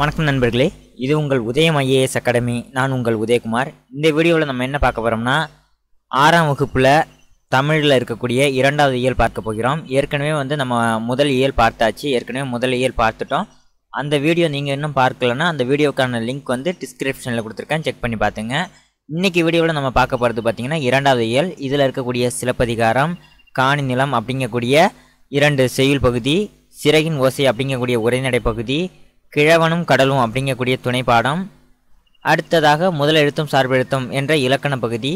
வணக்கம் நண்பர்களே இது உங்கள் உதயம் ஐஏஎஸ் அகாடமி நான் உங்கள் உதயகுமார் இந்த வீடியோவில் நம்ம என்ன பார்க்க போகிறோம்னா ஆறாம் வகுப்பில் தமிழில் இருக்கக்கூடிய இரண்டாவது இயல் பார்க்க போகிறோம் ஏற்கனவே வந்து நம்ம முதல் இயல் பார்த்தாச்சு ஏற்கனவே முதல் இயல் பார்த்துட்டோம் அந்த வீடியோ நீங்கள் இன்னும் பார்க்கலன்னா அந்த வீடியோக்கான லிங்க் வந்து டிஸ்கிரிப்ஷனில் கொடுத்துருக்கேன் செக் பண்ணி பார்த்துங்க இன்றைக்கி வீடியோவில் நம்ம பார்க்க போகிறது பார்த்திங்கன்னா இரண்டாவது இயல் இதில் இருக்கக்கூடிய சிலப்பதிகாரம் காணி நிலம் அப்படிங்கக்கூடிய இரண்டு செய்யுள் பகுதி சிறகின் ஓசை அப்படிங்கக்கூடிய உரைநடை பகுதி கிழவனும் கடலும் அப்படிங்கக்கூடிய துணை பாடம் அடுத்ததாக சார்பு எழுத்தும் என்ற இலக்கண பகுதி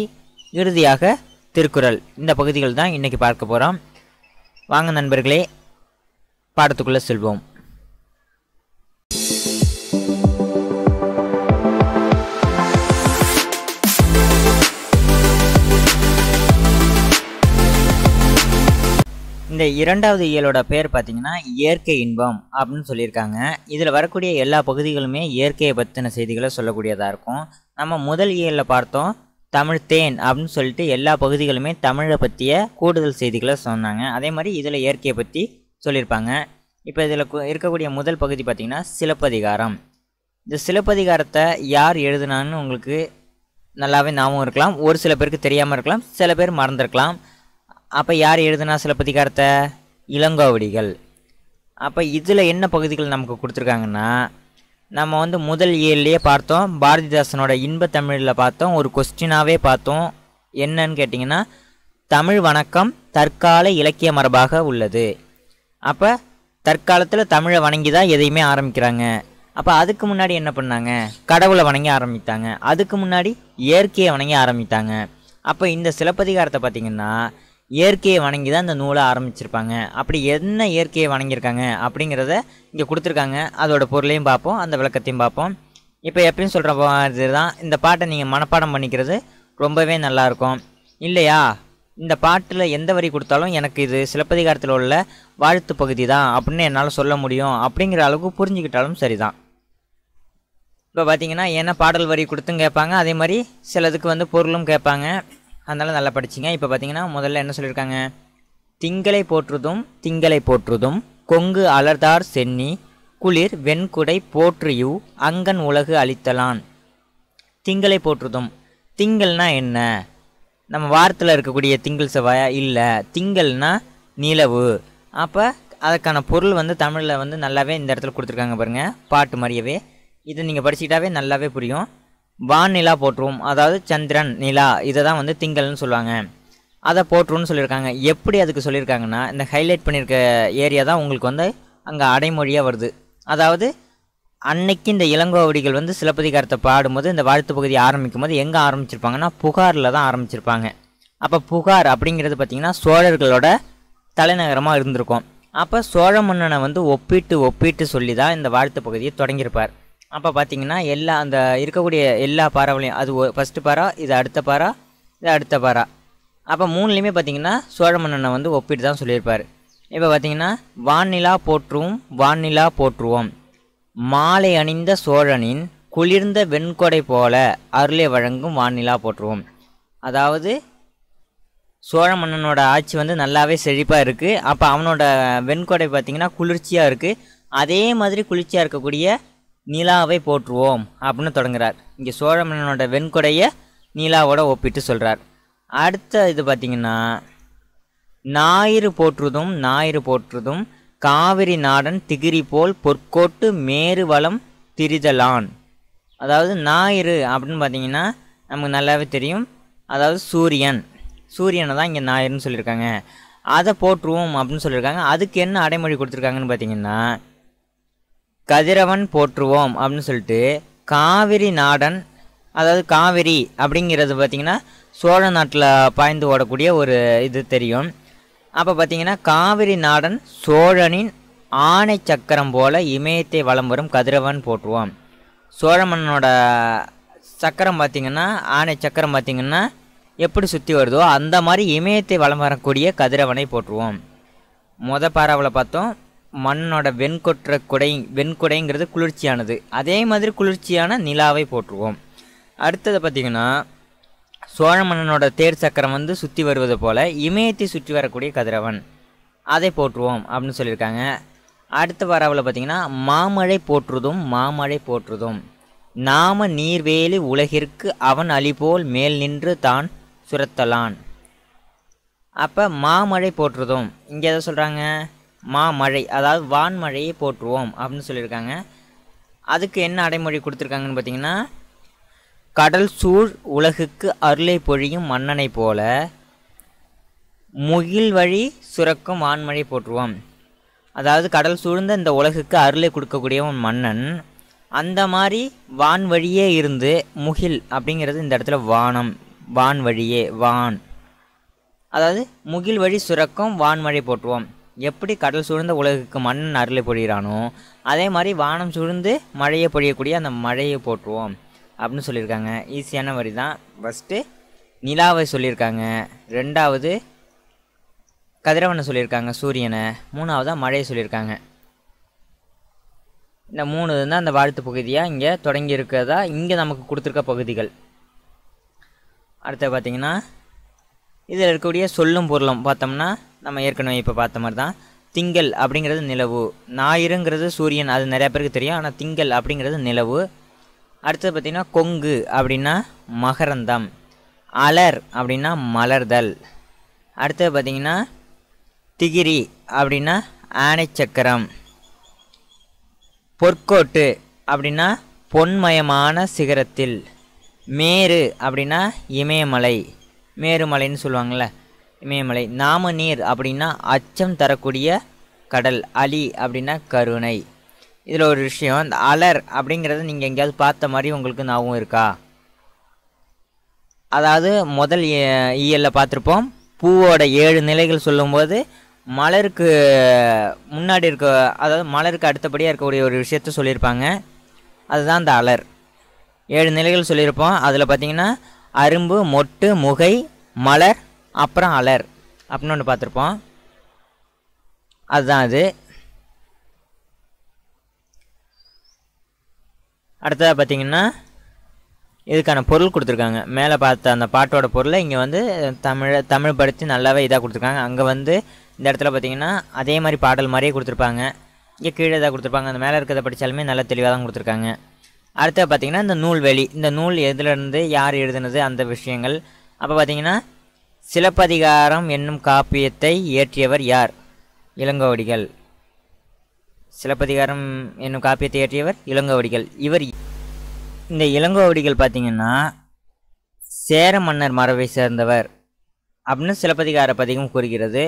இறுதியாக திருக்குறள் இந்த பகுதிகள் தான் இன்றைக்கி பார்க்க போகிறோம் வாங்க நண்பர்களே பாடத்துக்குள்ளே செல்வோம் இந்த இரண்டாவது இயலோட பேர் பார்த்தீங்கன்னா இயற்கை இன்பம் அப்படின்னு சொல்லியிருக்காங்க இதில் வரக்கூடிய எல்லா பகுதிகளுமே இயற்கையை பற்றின செய்திகளை சொல்லக்கூடியதாக இருக்கும் நம்ம முதல் இயலில் பார்த்தோம் தமிழ் தேன் அப்படின்னு சொல்லிட்டு எல்லா பகுதிகளுமே தமிழை பற்றிய கூடுதல் செய்திகளை சொன்னாங்க அதே மாதிரி இதில் இயற்கையை பற்றி சொல்லியிருப்பாங்க இப்போ இதில் இருக்கக்கூடிய முதல் பகுதி பார்த்திங்கன்னா சிலப்பதிகாரம் இந்த சிலப்பதிகாரத்தை யார் எழுதுனான்னு உங்களுக்கு நல்லாவே ஞாபகம் இருக்கலாம் ஒரு சில பேருக்கு தெரியாமல் இருக்கலாம் சில பேர் மறந்துருக்கலாம் அப்போ யார் எழுதுனா சிலப்பதிகாரத்தை இளங்கோவடிகள் அப்போ இதில் என்ன பகுதிகள் நமக்கு கொடுத்துருக்காங்கன்னா நம்ம வந்து முதல் இயர்லேயே பார்த்தோம் பாரதிதாசனோட இன்ப தமிழில் பார்த்தோம் ஒரு கொஸ்டினாகவே பார்த்தோம் என்னன்னு கேட்டிங்கன்னா தமிழ் வணக்கம் தற்கால இலக்கிய மரபாக உள்ளது அப்போ தற்காலத்தில் தமிழை வணங்கி தான் எதையுமே ஆரம்பிக்கிறாங்க அப்போ அதுக்கு முன்னாடி என்ன பண்ணாங்க கடவுளை வணங்கி ஆரம்பித்தாங்க அதுக்கு முன்னாடி இயற்கையை வணங்கி ஆரம்பித்தாங்க அப்போ இந்த சிலப்பதிகாரத்தை பார்த்திங்கன்னா இயற்கையை வணங்கி தான் இந்த நூலை ஆரம்பிச்சிருப்பாங்க அப்படி என்ன இயற்கையை வணங்கியிருக்காங்க அப்படிங்கிறத இங்கே கொடுத்துருக்காங்க அதோட பொருளையும் பார்ப்போம் அந்த விளக்கத்தையும் பார்ப்போம் இப்போ எப்பயும் சொல்கிற மாதிரி தான் இந்த பாட்டை நீங்கள் மனப்பாடம் பண்ணிக்கிறது ரொம்பவே நல்லாயிருக்கும் இல்லையா இந்த பாட்டில் எந்த வரி கொடுத்தாலும் எனக்கு இது சிலப்பதிகாரத்தில் உள்ள வாழ்த்து பகுதி தான் அப்படின்னு என்னால் சொல்ல முடியும் அப்படிங்கிற அளவுக்கு புரிஞ்சுக்கிட்டாலும் சரிதான் இப்போ பார்த்தீங்கன்னா என்ன பாடல் வரி கொடுத்தும் கேட்பாங்க அதே மாதிரி சிலதுக்கு வந்து பொருளும் கேட்பாங்க அதனால் நல்லா படிச்சிங்க இப்போ பார்த்தீங்கன்னா முதல்ல என்ன சொல்லியிருக்காங்க திங்களை போற்றுதும் திங்களை போற்றுதும் கொங்கு அலர்தார் சென்னி குளிர் வெண்குடை போற்றியு அங்கன் உலகு அளித்தலான் திங்களை போற்றுதும் திங்கள்னா என்ன நம்ம வாரத்தில் இருக்கக்கூடிய திங்கள் செவ்வாயா இல்லை திங்கள்னா நிலவு அப்போ அதுக்கான பொருள் வந்து தமிழில் வந்து நல்லாவே இந்த இடத்துல கொடுத்துருக்காங்க பாருங்கள் பாட்டு மாதிரியவே இதை நீங்கள் படிச்சுக்கிட்டாவே நல்லாவே புரியும் வான் நிலா போற்றுவோம் அதாவது சந்திரன் நிலா இதை தான் வந்து திங்கள்னு சொல்லுவாங்க அதை போற்றுன்னு சொல்லியிருக்காங்க எப்படி அதுக்கு சொல்லியிருக்காங்கன்னா இந்த ஹைலைட் பண்ணியிருக்க ஏரியா தான் உங்களுக்கு வந்து அங்கே அடைமொழியாக வருது அதாவது அன்னைக்கு இந்த இளங்கோவடிகள் வந்து சிலப்பதிகாரத்தை பாடும்போது இந்த வாழ்த்து பகுதி ஆரம்பிக்கும் போது எங்கே ஆரம்பிச்சிருப்பாங்கன்னா புகாரில் தான் ஆரம்பிச்சிருப்பாங்க அப்போ புகார் அப்படிங்கிறது பார்த்திங்கன்னா சோழர்களோட தலைநகரமாக இருந்திருக்கும் அப்போ சோழ மன்னனை வந்து ஒப்பிட்டு ஒப்பிட்டு சொல்லி தான் இந்த வாழ்த்து பகுதியை தொடங்கியிருப்பார் அப்போ பார்த்தீங்கன்னா எல்லா அந்த இருக்கக்கூடிய எல்லா பாறைகளையும் அது ஃபஸ்ட்டு பாரா இது அடுத்த பாரா இது அடுத்த பாரா அப்போ மூணுலேயுமே பார்த்தீங்கன்னா சோழ மன்னனை வந்து ஒப்பிட்டு தான் சொல்லியிருப்பார் இப்போ பார்த்தீங்கன்னா வானிலா போற்றுவோம் வானிலா போற்றுவோம் மாலை அணிந்த சோழனின் குளிர்ந்த வெண்கொடை போல அருளை வழங்கும் வானிலா போற்றுவோம் அதாவது சோழ மன்னனோட ஆட்சி வந்து நல்லாவே செழிப்பாக இருக்குது அப்போ அவனோட வெண்கொடை பார்த்திங்கன்னா குளிர்ச்சியாக இருக்குது அதே மாதிரி குளிர்ச்சியாக இருக்கக்கூடிய நிலாவை போற்றுவோம் அப்படின்னு தொடங்குறார் இங்கே சோழ மன்னனோட வெண்கொடையை நிலாவோட ஒப்பிட்டு சொல்கிறார் அடுத்த இது பார்த்திங்கன்னா ஞாயிறு போற்றுதும் ஞாயிறு போற்றுதும் காவிரி நாடன் திகிரி போல் பொற்கோட்டு மேறு வளம் திரிதலான் அதாவது ஞாயிறு அப்படின்னு பார்த்தீங்கன்னா நமக்கு நல்லாவே தெரியும் அதாவது சூரியன் சூரியனை தான் இங்கே ஞாயிறுன்னு சொல்லியிருக்காங்க அதை போற்றுவோம் அப்படின்னு சொல்லியிருக்காங்க அதுக்கு என்ன அடைமொழி கொடுத்துருக்காங்கன்னு பார்த்தீங்கன்னா கதிரவன் போற்றுவோம் அப்படின்னு சொல்லிட்டு காவிரி நாடன் அதாவது காவிரி அப்படிங்கிறது பார்த்திங்கன்னா சோழ நாட்டில் பாய்ந்து ஓடக்கூடிய ஒரு இது தெரியும் அப்போ பார்த்திங்கன்னா காவிரி நாடன் சோழனின் ஆணை சக்கரம் போல இமயத்தை வலம் வரும் கதிரவன் போற்றுவோம் சோழமன்னோட சக்கரம் பார்த்திங்கன்னா ஆணை சக்கரம் பார்த்திங்கன்னா எப்படி சுற்றி வருதோ அந்த மாதிரி இமயத்தை வலம் வரக்கூடிய கதிரவனை போற்றுவோம் முத பாராவில் பார்த்தோம் மண்ணோட வெண்கொற்ற குடை வெண்குடைங்கிறது குளிர்ச்சியானது அதே மாதிரி குளிர்ச்சியான நிலாவை போற்றுவோம் அடுத்தது பார்த்திங்கன்னா சோழ மன்னனோட தேர் சக்கரம் வந்து சுற்றி வருவது போல் இமயத்தை சுற்றி வரக்கூடிய கதிரவன் அதை போற்றுவோம் அப்படின்னு சொல்லியிருக்காங்க அடுத்த வரவில் பார்த்திங்கன்னா மாமழை போற்றுதும் மாமழை போற்றுதும் நாம நீர்வேலி உலகிற்கு அவன் அழிபோல் மேல் நின்று தான் சுரத்தலான் அப்போ மாமழை போற்றுதும் இங்கே எதை சொல்கிறாங்க மாமழை அதாவது வான்மழையை போற்றுவோம் அப்படின்னு சொல்லியிருக்காங்க அதுக்கு என்ன அடைமொழி கொடுத்துருக்காங்கன்னு பார்த்தீங்கன்னா கடல் சூழ் உலகுக்கு அருளை பொழியும் மன்னனை போல முகில் வழி சுரக்கும் வான்மழை போற்றுவோம் அதாவது கடல் சூழ்ந்த இந்த உலகுக்கு அருளை கொடுக்கக்கூடியவன் மன்னன் அந்த மாதிரி வான்வழியே இருந்து முகில் அப்படிங்கிறது இந்த இடத்துல வானம் வான்வழியே வான் அதாவது முகில் வழி சுரக்கும் வான்மழை போற்றுவோம் எப்படி கடல் சூழ்ந்த உலகுக்கு மண் அருளை பொழிகிறானோ அதே மாதிரி வானம் சூழ்ந்து மழையை பொழியக்கூடிய அந்த மழையை போட்டுருவோம் அப்படின்னு சொல்லியிருக்காங்க ஈஸியான வரி தான் ஃபஸ்ட்டு நிலாவை சொல்லியிருக்காங்க ரெண்டாவது கதிரவனை சொல்லியிருக்காங்க சூரியனை மூணாவதாக மழையை சொல்லியிருக்காங்க இந்த மூணு தான் அந்த வாழ்த்து பகுதியாக இங்கே தொடங்கி இருக்கிறதா இங்கே நமக்கு கொடுத்துருக்க பகுதிகள் அடுத்து பார்த்திங்கன்னா இதில் இருக்கக்கூடிய சொல்லும் பொருளும் பார்த்தோம்னா நம்ம ஏற்கனவே இப்போ பார்த்த மாதிரி தான் திங்கள் அப்படிங்கிறது நிலவு ஞாயிறுங்கிறது சூரியன் அது நிறையா பேருக்கு தெரியும் ஆனால் திங்கள் அப்படிங்கிறது நிலவு அடுத்தது பார்த்திங்கன்னா கொங்கு அப்படின்னா மகரந்தம் அலர் அப்படின்னா மலர்தல் அடுத்தது பார்த்திங்கன்னா திகிரி அப்படின்னா ஆனைச்சக்கரம் பொற்கோட்டு அப்படின்னா பொன்மயமான சிகரத்தில் மேரு அப்படின்னா இமயமலை மேருமலைன்னு சொல்லுவாங்கள்ல இமயமலை நாம நீர் அப்படின்னா அச்சம் தரக்கூடிய கடல் அலி அப்படின்னா கருணை இதில் ஒரு விஷயம் இந்த அலர் அப்படிங்கிறத நீங்கள் எங்கேயாவது பார்த்த மாதிரி உங்களுக்கு ஞாபகம் இருக்கா அதாவது முதல் இயலில் பார்த்துருப்போம் பூவோட ஏழு நிலைகள் சொல்லும்போது மலருக்கு முன்னாடி இருக்க அதாவது மலருக்கு அடுத்தபடியாக இருக்கக்கூடிய ஒரு விஷயத்த சொல்லியிருப்பாங்க அதுதான் அந்த அலர் ஏழு நிலைகள் சொல்லியிருப்போம் அதில் பார்த்திங்கன்னா அரும்பு மொட்டு முகை மலர் அப்புறம் அலர் அப்படின்னு ஒன்று பார்த்துருப்போம் அதுதான் அது அடுத்ததாக பார்த்தீங்கன்னா இதுக்கான பொருள் கொடுத்துருக்காங்க மேலே பார்த்த அந்த பாட்டோட பொருளை இங்கே வந்து தமிழை தமிழ் படுத்தி நல்லாவே இதாக கொடுத்துருக்காங்க அங்கே வந்து இந்த இடத்துல பார்த்தீங்கன்னா அதே மாதிரி பாடல் மாதிரியே கொடுத்துருப்பாங்க இங்கே கீழே இதாக கொடுத்துருப்பாங்க அந்த மேலே இருக்கிறத படித்தாலுமே நல்லா தெளிவாக தான் கொடுத்துருக்காங்க அடுத்த பார்த்திங்கன்னா இந்த நூல்வெளி இந்த நூல் எதுலேருந்து யார் எழுதுனது அந்த விஷயங்கள் அப்போ பார்த்திங்கன்னா சிலப்பதிகாரம் என்னும் காப்பியத்தை இயற்றியவர் யார் இளங்கோவடிகள் சிலப்பதிகாரம் என்னும் காப்பியத்தை இயற்றியவர் இளங்கோவடிகள் இவர் இந்த இளங்கோவடிகள் பார்த்திங்கன்னா சேர மன்னர் மரபை சேர்ந்தவர் அப்படின்னு சிலப்பதிகார பதிகம் கூறுகிறது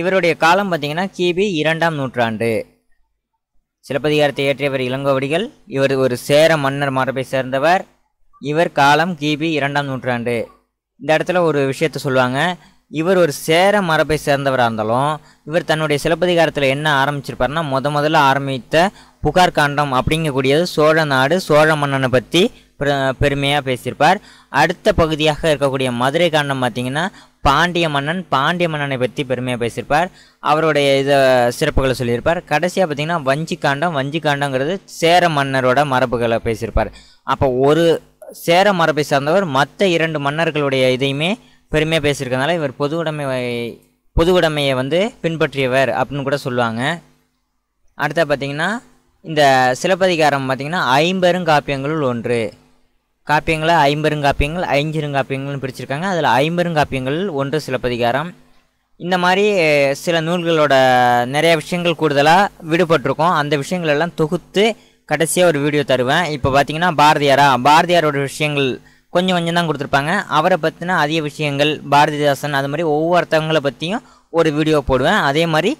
இவருடைய காலம் பார்த்திங்கன்னா கிபி இரண்டாம் நூற்றாண்டு சிலப்பதிகாரத்தை இயற்றியவர் இளங்கோவடிகள் இவர் ஒரு சேர மன்னர் மரபை சேர்ந்தவர் இவர் காலம் கிபி இரண்டாம் நூற்றாண்டு இந்த இடத்துல ஒரு விஷயத்த சொல்லுவாங்க இவர் ஒரு சேர மரபை சேர்ந்தவராக இருந்தாலும் இவர் தன்னுடைய சிலப்பதிகாரத்தில் என்ன ஆரம்பிச்சிருப்பாருன்னா முத முதல்ல ஆரம்பித்த புகார் காண்டம் அப்படிங்கக்கூடியது சோழ நாடு சோழ மன்னனை பற்றி பெருமையாக பேசியிருப்பார் அடுத்த பகுதியாக இருக்கக்கூடிய மதுரை காண்டம் பார்த்திங்கன்னா பாண்டிய மன்னன் பாண்டிய மன்னனை பற்றி பெருமையாக பேசியிருப்பார் அவருடைய இதை சிறப்புகளை சொல்லியிருப்பார் கடைசியாக பார்த்திங்கன்னா வஞ்சி காண்டம் வஞ்சி காண்டங்கிறது சேர மன்னரோட மரபுகளை பேசியிருப்பார் அப்போ ஒரு சேர மரபை சார்ந்தவர் மற்ற இரண்டு மன்னர்களுடைய இதையுமே பெருமையாக பேசியிருக்கனால இவர் பொது உடைமை பொது உடைமையை வந்து பின்பற்றியவர் அப்படின்னு கூட சொல்லுவாங்க அடுத்த பார்த்திங்கன்னா இந்த சிலப்பதிகாரம் பார்த்திங்கன்னா ஐம்பெருங்காப்பியங்களுள் ஒன்று காப்பியங்களை ஐம்பெருங்காப்பியங்கள் ஐஞ்சிருங்காப்பியங்கள்னு பிரிச்சிருக்காங்க அதில் ஐம்பெருங்காப்பியங்கள் ஒன்று சிலப்பதிகாரம் இந்த மாதிரி சில நூல்களோட நிறைய விஷயங்கள் கூடுதலாக விடுபட்டிருக்கோம் அந்த விஷயங்கள் எல்லாம் தொகுத்து கடைசியாக ஒரு வீடியோ தருவேன் இப்போ பார்த்தீங்கன்னா பாரதியாரா பாரதியாரோட விஷயங்கள் கொஞ்சம் கொஞ்சம் தான் கொடுத்துருப்பாங்க அவரை பற்றின அதிக விஷயங்கள் பாரதிதாசன் அது மாதிரி ஒவ்வொருத்தவங்களை பற்றியும் ஒரு வீடியோ போடுவேன் அதே மாதிரி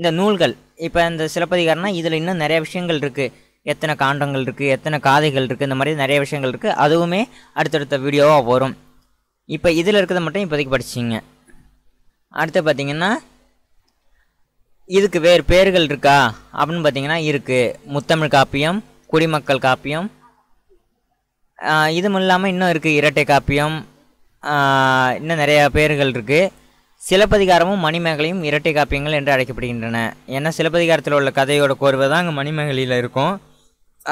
இந்த நூல்கள் இப்போ இந்த சிலப்பதிகாரம்னா இதில் இன்னும் நிறைய விஷயங்கள் இருக்குது எத்தனை காண்டங்கள் இருக்குது எத்தனை காதைகள் இருக்குது இந்த மாதிரி நிறைய விஷயங்கள் இருக்குது அதுவுமே அடுத்தடுத்த வீடியோவாக வரும் இப்போ இதில் இருக்கிறத மட்டும் இப்போதைக்கு படிச்சிங்க அடுத்து பார்த்திங்கன்னா இதுக்கு வேறு பேர்கள் இருக்கா அப்படின்னு பார்த்தீங்கன்னா இருக்குது முத்தமிழ் காப்பியம் குடிமக்கள் காப்பியம் இதுவும் இல்லாமல் இன்னும் இருக்குது இரட்டை காப்பியம் இன்னும் நிறையா பேர்கள் இருக்குது சிலப்பதிகாரமும் மணிமேகலையும் இரட்டை காப்பியங்கள் என்று அழைக்கப்படுகின்றன ஏன்னா சிலப்பதிகாரத்தில் உள்ள கதையோட கோர்வை தான் அங்கே மணிமேகலையில் இருக்கும்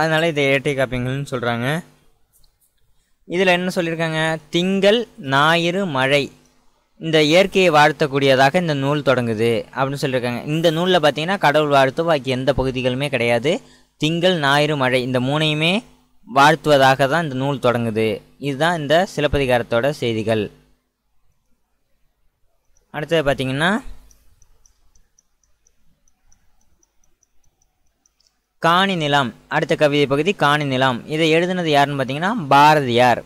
அதனால் இதை இரட்டை காப்பியங்கள்னு சொல்கிறாங்க இதில் என்ன சொல்லியிருக்காங்க திங்கள் ஞாயிறு மழை இந்த இயற்கையை வாழ்த்தக்கூடியதாக இந்த நூல் தொடங்குது அப்படின்னு சொல்லியிருக்காங்க இந்த நூலில் பார்த்தீங்கன்னா கடவுள் வாழ்த்து பாக்கி எந்த பகுதிகளுமே கிடையாது திங்கள் ஞாயிறு மழை இந்த மூணையுமே வாழ்த்துவதாக தான் இந்த நூல் தொடங்குது இதுதான் இந்த சிலப்பதிகாரத்தோட செய்திகள் அடுத்தது பார்த்தீங்கன்னா காணி நிலம் அடுத்த கவிதை பகுதி காணி நிலம் இதை எழுதுனது யாருன்னு பார்த்தீங்கன்னா பாரதியார்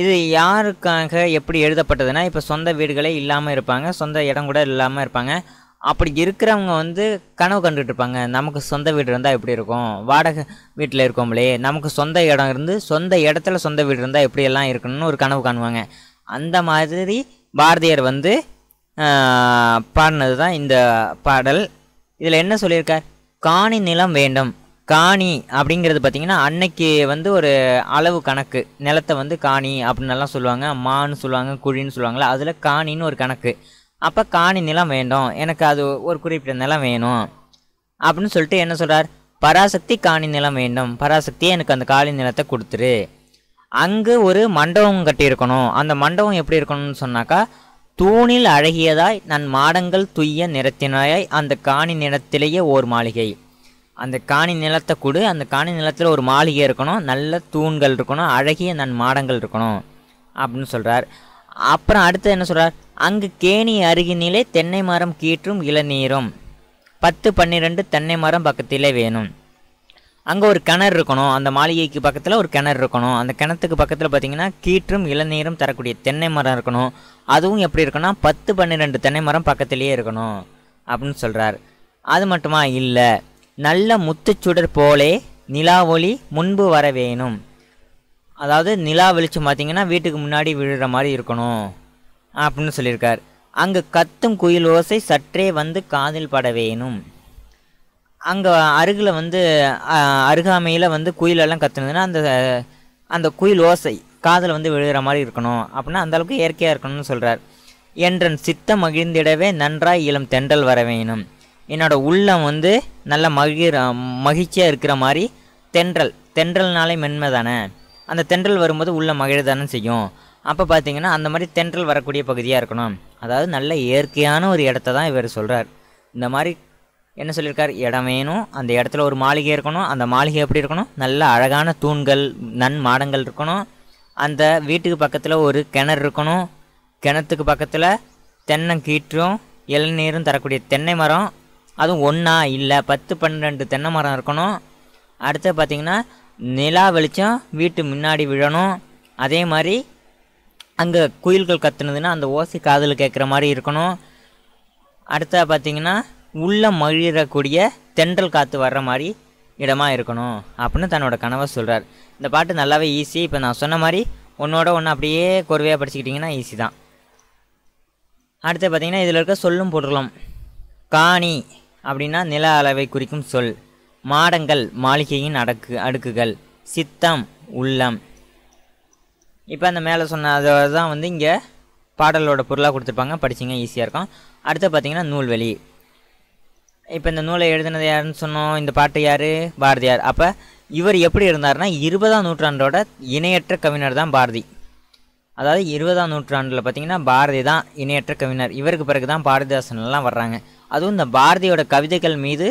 இது யாருக்காக எப்படி எழுதப்பட்டதுன்னா இப்போ சொந்த வீடுகளே இல்லாமல் இருப்பாங்க சொந்த இடம் கூட இல்லாமல் இருப்பாங்க அப்படி இருக்கிறவங்க வந்து கனவு கண்டுட்டு இருப்பாங்க நமக்கு சொந்த வீடு இருந்தால் எப்படி இருக்கும் வாடகை வீட்டில் இருக்கோம்லே நமக்கு சொந்த இடம் இருந்து சொந்த இடத்துல சொந்த வீடு இருந்தால் எப்படியெல்லாம் இருக்கணும்னு ஒரு கனவு காணுவாங்க அந்த மாதிரி பாரதியார் வந்து பாடினது தான் இந்த பாடல் இதில் என்ன சொல்லியிருக்கார் காணி நிலம் வேண்டும் காணி அப்படிங்கிறது பார்த்திங்கன்னா அன்னைக்கு வந்து ஒரு அளவு கணக்கு நிலத்தை வந்து காணி அப்படின்னலாம் சொல்லுவாங்க மான்னு சொல்லுவாங்க குழின்னு சொல்லுவாங்களா அதில் காணின்னு ஒரு கணக்கு அப்போ காணி நிலம் வேண்டும் எனக்கு அது ஒரு குறிப்பிட்ட நிலம் வேணும் அப்படின்னு சொல்லிட்டு என்ன சொல்கிறார் பராசக்தி காணி நிலம் வேண்டும் பராசக்தியே எனக்கு அந்த காணி நிலத்தை கொடுத்துரு அங்கு ஒரு மண்டபம் கட்டியிருக்கணும் அந்த மண்டபம் எப்படி இருக்கணும்னு சொன்னாக்கா தூணில் அழகியதாய் நன் மாடங்கள் துய்ய நிறத்தினாய் அந்த காணி நிலத்திலேயே ஓர் மாளிகை அந்த காணி நிலத்தை கொடு அந்த காணி நிலத்தில் ஒரு மாளிகை இருக்கணும் நல்ல தூண்கள் இருக்கணும் அழகிய நன் மாடங்கள் இருக்கணும் அப்படின்னு சொல்கிறார் அப்புறம் அடுத்து என்ன சொல்கிறார் அங்கு கேணி அருகினிலே தென்னை மரம் கீற்றும் இளநீரும் பத்து பன்னிரெண்டு தென்னை மரம் பக்கத்திலே வேணும் அங்கே ஒரு கிணறு இருக்கணும் அந்த மாளிகைக்கு பக்கத்தில் ஒரு கிணறு இருக்கணும் அந்த கிணத்துக்கு பக்கத்தில் பார்த்தீங்கன்னா கீற்றும் இளநீரும் தரக்கூடிய தென்னை மரம் இருக்கணும் அதுவும் எப்படி இருக்குன்னா பத்து பன்னிரெண்டு தென்னை மரம் பக்கத்திலேயே இருக்கணும் அப்படின்னு சொல்கிறார் அது மட்டுமா இல்லை நல்ல முத்துச்சுடர் போலே நிலா ஒளி முன்பு வர வேணும் அதாவது நிலா வெளிச்சம் பார்த்திங்கன்னா வீட்டுக்கு முன்னாடி விழுற மாதிரி இருக்கணும் அப்படின்னு சொல்லியிருக்கார் அங்கே கத்தும் குயில் ஓசை சற்றே வந்து காதில் பட வேணும் அங்கே அருகில் வந்து அருகாமையில் வந்து குயிலெல்லாம் கத்துனதுன்னா அந்த அந்த குயில் ஓசை காதில் வந்து விழுகிற மாதிரி இருக்கணும் அப்படின்னா அந்தளவுக்கு இயற்கையாக இருக்கணும்னு சொல்கிறார் என்றன் சித்தம் மகிழ்ந்திடவே நன்றாய் இளம் தெண்டல் வர வேணும் என்னோடய உள்ளம் வந்து நல்ல மகிழ மகிழ்ச்சியாக இருக்கிற மாதிரி தென்றல் தென்றல்னாலே மென்மை தானே அந்த தென்றல் வரும்போது உள்ள மகிழ தானே செய்யும் அப்போ பார்த்தீங்கன்னா அந்த மாதிரி தென்றல் வரக்கூடிய பகுதியாக இருக்கணும் அதாவது நல்ல இயற்கையான ஒரு இடத்த தான் இவர் சொல்கிறார் இந்த மாதிரி என்ன சொல்லியிருக்கார் இடம் வேணும் அந்த இடத்துல ஒரு மாளிகை இருக்கணும் அந்த மாளிகை எப்படி இருக்கணும் நல்ல அழகான தூண்கள் நன் மாடங்கள் இருக்கணும் அந்த வீட்டுக்கு பக்கத்தில் ஒரு கிணறு இருக்கணும் கிணத்துக்கு பக்கத்தில் தென்னங்கீற்றும் இளநீரும் தரக்கூடிய தென்னை மரம் அதுவும் ஒன்றா இல்லை பத்து பன்னெண்டு தென்னை மரம் இருக்கணும் அடுத்து பார்த்திங்கன்னா நிலா வெளிச்சம் வீட்டு முன்னாடி விழணும் அதே மாதிரி அங்கே குயில்கள் கத்துனதுன்னா அந்த ஓசி காதில் கேட்குற மாதிரி இருக்கணும் அடுத்த பார்த்திங்கன்னா உள்ளே மகிழக்கூடிய தென்றல் காற்று வர்ற மாதிரி இடமா இருக்கணும் அப்படின்னு தன்னோட கனவை சொல்கிறார் இந்த பாட்டு நல்லாவே ஈஸி இப்போ நான் சொன்ன மாதிரி ஒன்றோட ஒன்று அப்படியே குறைவையாக படிச்சுக்கிட்டிங்கன்னா ஈஸி தான் அடுத்து பார்த்திங்கன்னா இதில் இருக்க சொல்லும் பொருளும் காணி அப்படின்னா நில அளவை குறிக்கும் சொல் மாடங்கள் மாளிகையின் அடக்கு அடுக்குகள் சித்தம் உள்ளம் இப்போ அந்த மேலே சொன்ன அதை தான் வந்து இங்கே பாடலோட பொருளாக கொடுத்துருப்பாங்க படிச்சிங்க ஈஸியாக இருக்கும் அடுத்து பார்த்தீங்கன்னா நூல்வெளி இப்போ இந்த நூலை எழுதினது யாருன்னு சொன்னோம் இந்த பாட்டு யார் பாரதியார் அப்போ இவர் எப்படி இருந்தார்னா இருபதாம் நூற்றாண்டோட இணையற்ற கவிஞர் தான் பாரதி அதாவது இருபதாம் நூற்றாண்டில் பார்த்திங்கன்னா பாரதி தான் இணையற்ற கவிஞர் இவருக்கு பிறகு தான் பாரதிதாசன்லாம் வர்றாங்க அதுவும் இந்த பாரதியோட கவிதைகள் மீது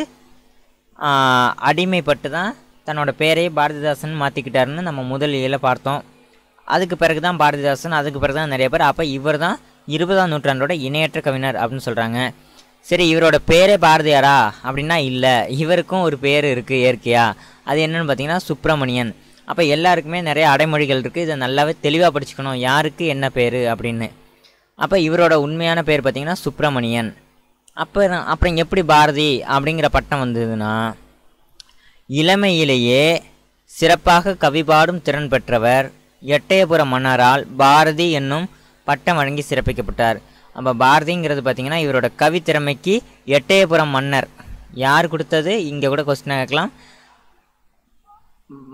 அடிமைப்பட்டு தான் தன்னோட பேரையே பாரதிதாசன் மாற்றிக்கிட்டாருன்னு நம்ம முதலியில் பார்த்தோம் அதுக்கு பிறகு தான் பாரதிதாசன் அதுக்கு பிறகு தான் நிறைய பேர் அப்போ இவர் தான் இருபதாம் நூற்றாண்டோட இணையற்ற கவிஞர் அப்படின்னு சொல்கிறாங்க சரி இவரோட பேரே பாரதியாரா அப்படின்னா இல்லை இவருக்கும் ஒரு பேர் இருக்குது இயற்கையாக அது என்னென்னு பார்த்தீங்கன்னா சுப்பிரமணியன் அப்போ எல்லாருக்குமே நிறைய அடைமொழிகள் இருக்குது இதை நல்லாவே தெளிவாக படிச்சுக்கணும் யாருக்கு என்ன பேர் அப்படின்னு அப்போ இவரோட உண்மையான பேர் பார்த்திங்கன்னா சுப்பிரமணியன் அப்போ அப்புறம் எப்படி பாரதி அப்படிங்கிற பட்டம் வந்ததுன்னா இளமையிலேயே சிறப்பாக கவி பாடும் திறன் பெற்றவர் எட்டயபுர மன்னரால் பாரதி என்னும் பட்டம் வழங்கி சிறப்பிக்கப்பட்டார் அப்போ பாரதிங்கிறது பார்த்திங்கன்னா இவரோட கவி திறமைக்கு எட்டயபுரம் மன்னர் யார் கொடுத்தது இங்கே கூட கொஸ்டினாக கேட்கலாம்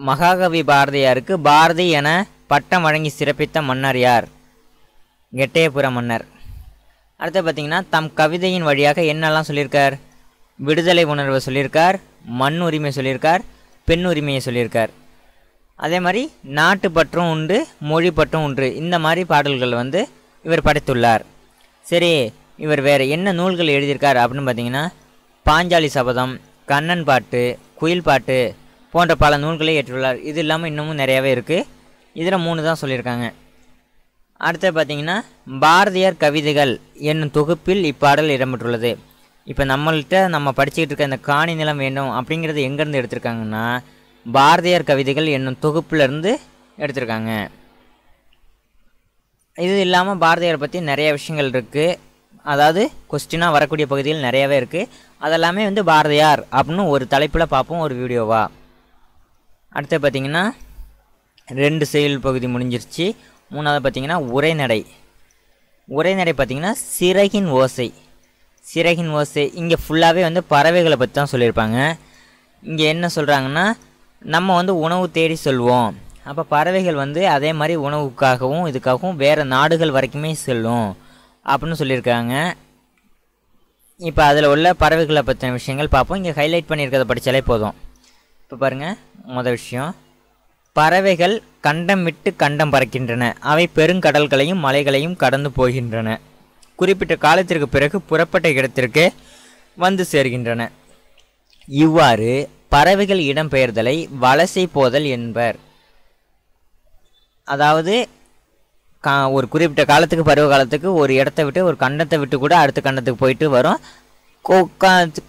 மகாகவி பாரதியாருக்கு பாரதி என பட்டம் வழங்கி சிறப்பித்த மன்னர் யார் எட்டயபுர மன்னர் அடுத்து பார்த்திங்கன்னா தம் கவிதையின் வழியாக என்னெல்லாம் சொல்லியிருக்கார் விடுதலை உணர்வை சொல்லியிருக்கார் மண் உரிமை சொல்லியிருக்கார் பெண் உரிமையை சொல்லியிருக்கார் அதே மாதிரி நாட்டு பற்றும் உண்டு மொழி பற்றும் உண்டு இந்த மாதிரி பாடல்கள் வந்து இவர் படைத்துள்ளார் சரி இவர் வேறு என்ன நூல்கள் எழுதியிருக்கார் அப்படின்னு பார்த்தீங்கன்னா பாஞ்சாலி சபதம் கண்ணன் பாட்டு குயில் பாட்டு போன்ற பல நூல்களை ஏற்றுள்ளார் இது இல்லாமல் இன்னமும் நிறையாவே இருக்குது இதில் மூணு தான் சொல்லியிருக்காங்க அடுத்து பார்த்தீங்கன்னா பாரதியார் கவிதைகள் என்னும் தொகுப்பில் இப்பாடல் இடம்பெற்றுள்ளது இப்போ நம்மள்கிட்ட நம்ம படிச்சுக்கிட்டு இருக்க இந்த காணி நிலம் வேண்டும் அப்படிங்கிறது எங்கேருந்து எடுத்திருக்காங்கன்னா பாரதியார் கவிதைகள் என்னும் இருந்து எடுத்திருக்காங்க இது இல்லாமல் பாரதியார் பற்றி நிறைய விஷயங்கள் இருக்குது அதாவது கொஸ்டினாக வரக்கூடிய பகுதிகள் நிறையாவே இருக்குது அதெல்லாமே வந்து பாரதியார் அப்படின்னு ஒரு தலைப்பில் பார்ப்போம் ஒரு வீடியோவாக அடுத்து பார்த்திங்கன்னா ரெண்டு செயல் பகுதி முடிஞ்சிருச்சு மூணாவது பார்த்திங்கன்னா உரைநடை உரைநடை பார்த்திங்கன்னா சிறகின் ஓசை சிறகின் ஓசை இங்கே ஃபுல்லாகவே வந்து பறவைகளை பற்றி தான் சொல்லியிருப்பாங்க இங்கே என்ன சொல்கிறாங்கன்னா நம்ம வந்து உணவு தேடி சொல்வோம் அப்போ பறவைகள் வந்து அதே மாதிரி உணவுக்காகவும் இதுக்காகவும் வேறு நாடுகள் வரைக்குமே செல்லும் அப்படின்னு சொல்லியிருக்காங்க இப்போ அதில் உள்ள பறவைகளை பற்றின விஷயங்கள் பார்ப்போம் இங்கே ஹைலைட் பண்ணியிருக்கிறத படித்தாலே போதும் இப்போ பாருங்கள் முதல் விஷயம் பறவைகள் கண்டம் விட்டு கண்டம் பறக்கின்றன அவை பெருங்கடல்களையும் மலைகளையும் கடந்து போகின்றன குறிப்பிட்ட காலத்திற்கு பிறகு புறப்பட்ட இடத்திற்கு வந்து சேர்கின்றன இவ்வாறு பறவைகள் இடம்பெயர்தலை வலசை போதல் என்பர் அதாவது கா ஒரு குறிப்பிட்ட காலத்துக்கு பருவ காலத்துக்கு ஒரு இடத்த விட்டு ஒரு கண்டத்தை விட்டு கூட அடுத்த கண்டத்துக்கு போயிட்டு வரும்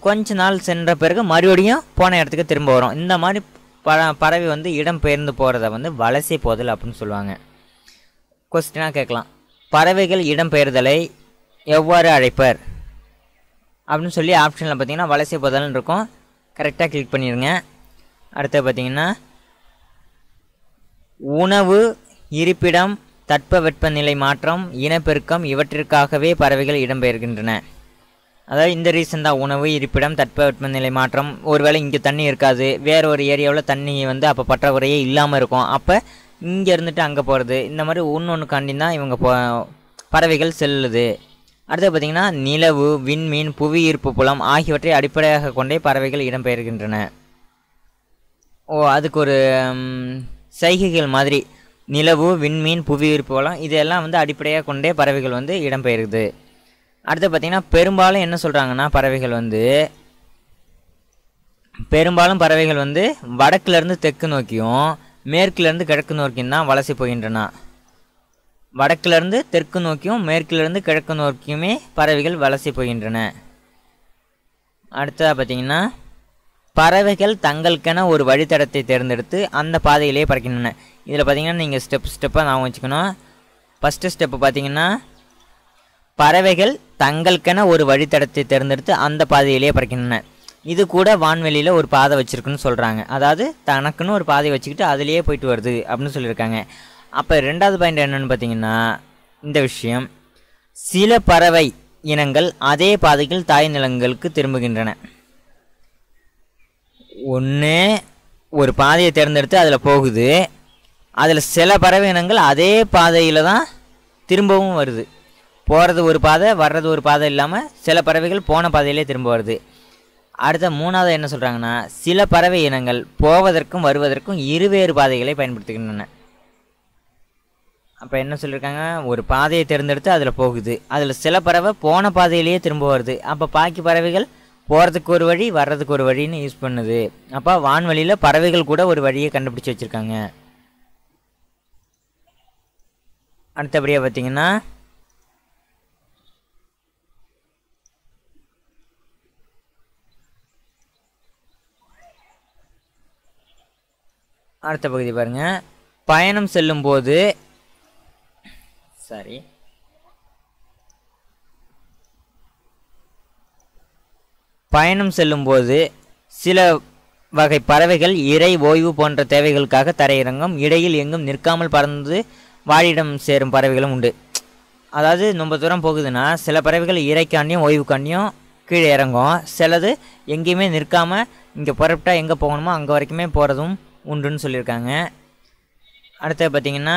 கொஞ்ச நாள் சென்ற பிறகு மறுபடியும் போன இடத்துக்கு திரும்ப வரும் இந்த மாதிரி ப பறவை வந்து இடம் பெயர்ந்து போகிறத வந்து வலசை போதல் அப்படின்னு சொல்லுவாங்க கொஸ்டினாக கேட்கலாம் பறவைகள் இடம்பெயர்தலை எவ்வாறு அழைப்பர் அப்படின்னு சொல்லி ஆப்ஷனில் பார்த்தீங்கன்னா வலசை போதல்னு இருக்கும் கரெக்டாக கிளிக் பண்ணிடுங்க அடுத்து பார்த்தீங்கன்னா உணவு இருப்பிடம் தட்பவெப்பநிலை மாற்றம் இனப்பெருக்கம் இவற்றிற்காகவே பறவைகள் இடம்பெயர்கின்றன அதாவது இந்த ரீசன் தான் உணவு இருப்பிடம் தட்பவெப்பநிலை மாற்றம் ஒருவேளை இங்கே தண்ணி இருக்காது வேறு ஒரு ஏரியாவில் தண்ணி வந்து அப்போ பற்றாக்குறையே இல்லாமல் இருக்கும் அப்போ இங்கே இருந்துட்டு அங்கே போகிறது இந்த மாதிரி ஒன்று ஒன்றுக்காண்டி தான் இவங்க போ பறவைகள் செல்லுது அடுத்து பார்த்திங்கன்னா நிலவு விண்மீன் புவி ஈர்ப்பு புலம் ஆகியவற்றை அடிப்படையாக கொண்டே பறவைகள் இடம்பெயர்கின்றன ஓ அதுக்கு ஒரு சைகைகள் மாதிரி நிலவு விண்மீன் புவி ஈர்ப்பு புலம் இதெல்லாம் வந்து அடிப்படையாக கொண்டே பறவைகள் வந்து இடம்பெயருது அடுத்து பார்த்திங்கன்னா பெரும்பாலும் என்ன சொல்கிறாங்கன்னா பறவைகள் வந்து பெரும்பாலும் பறவைகள் வந்து வடக்குலேருந்து தெற்கு நோக்கியும் மேற்குலேருந்து கிழக்கு நோக்கியும் தான் வலசை போகின்றன வடக்குலேருந்து தெற்கு நோக்கியும் மேற்குலேருந்து கிழக்கு நோக்கியுமே பறவைகள் வளசி போகின்றன அடுத்ததாக பார்த்திங்கன்னா பறவைகள் தங்களுக்கென ஒரு வழித்தடத்தை தேர்ந்தெடுத்து அந்த பாதையிலே பறக்கின்றன இதில் பார்த்திங்கன்னா நீங்கள் ஸ்டெப் ஸ்டெப்பாக நான் வச்சுக்கணும் ஃபஸ்ட்டு ஸ்டெப்பு பார்த்திங்கன்னா பறவைகள் தங்களுக்கென ஒரு வழித்தடத்தை தேர்ந்தெடுத்து அந்த பாதையிலேயே பறக்கின்றன இது கூட வான்வெளியில் ஒரு பாதை வச்சுருக்குன்னு சொல்கிறாங்க அதாவது தனக்குன்னு ஒரு பாதை வச்சுக்கிட்டு அதுலேயே போயிட்டு வருது அப்படின்னு சொல்லியிருக்காங்க அப்போ ரெண்டாவது பாயிண்ட் என்னென்னு பார்த்தீங்கன்னா இந்த விஷயம் சில பறவை இனங்கள் அதே பாதையில் தாய் நிலங்களுக்கு திரும்புகின்றன ஒன்று ஒரு பாதையை தேர்ந்தெடுத்து அதில் போகுது அதில் சில பறவை இனங்கள் அதே பாதையில் தான் திரும்பவும் வருது போகிறது ஒரு பாதை வர்றது ஒரு பாதை இல்லாமல் சில பறவைகள் போன பாதையிலே திரும்ப வருது அடுத்த மூணாவது என்ன சொல்கிறாங்கன்னா சில பறவை இனங்கள் போவதற்கும் வருவதற்கும் இருவேறு பாதைகளை பயன்படுத்துகின்றன அப்போ என்ன சொல்லியிருக்காங்க ஒரு பாதையை தேர்ந்தெடுத்து அதில் போகுது அதில் சில பறவை போன பாதையிலேயே திரும்ப வருது அப்போ பாக்கி பறவைகள் போகிறதுக்கு ஒரு வழி வர்றதுக்கு ஒரு வழின்னு யூஸ் பண்ணுது அப்போ வான்வழியில் பறவைகள் கூட ஒரு வழியை கண்டுபிடிச்சி வச்சுருக்காங்க அடுத்தபடியாக பார்த்திங்கன்னா அடுத்த பகுதி பாருங்கள் பயணம் செல்லும்போது சாரி பயணம் செல்லும்போது சில வகை பறவைகள் இறை ஓய்வு போன்ற தேவைகளுக்காக தரையிறங்கும் இடையில் எங்கும் நிற்காமல் பறந்து வாழிடம் சேரும் பறவைகளும் உண்டு அதாவது ரொம்ப தூரம் போகுதுன்னா சில பறவைகள் இறைக்காண்டியும் ஓய்வுக்காண்டியும் கீழே இறங்கும் சிலது எங்கேயுமே நிற்காமல் இங்கே புறப்பட்டால் எங்கே போகணுமோ அங்கே வரைக்குமே போகிறதும் உண்டுன்னு சொல்லியிருக்காங்க அடுத்தது பார்த்திங்கன்னா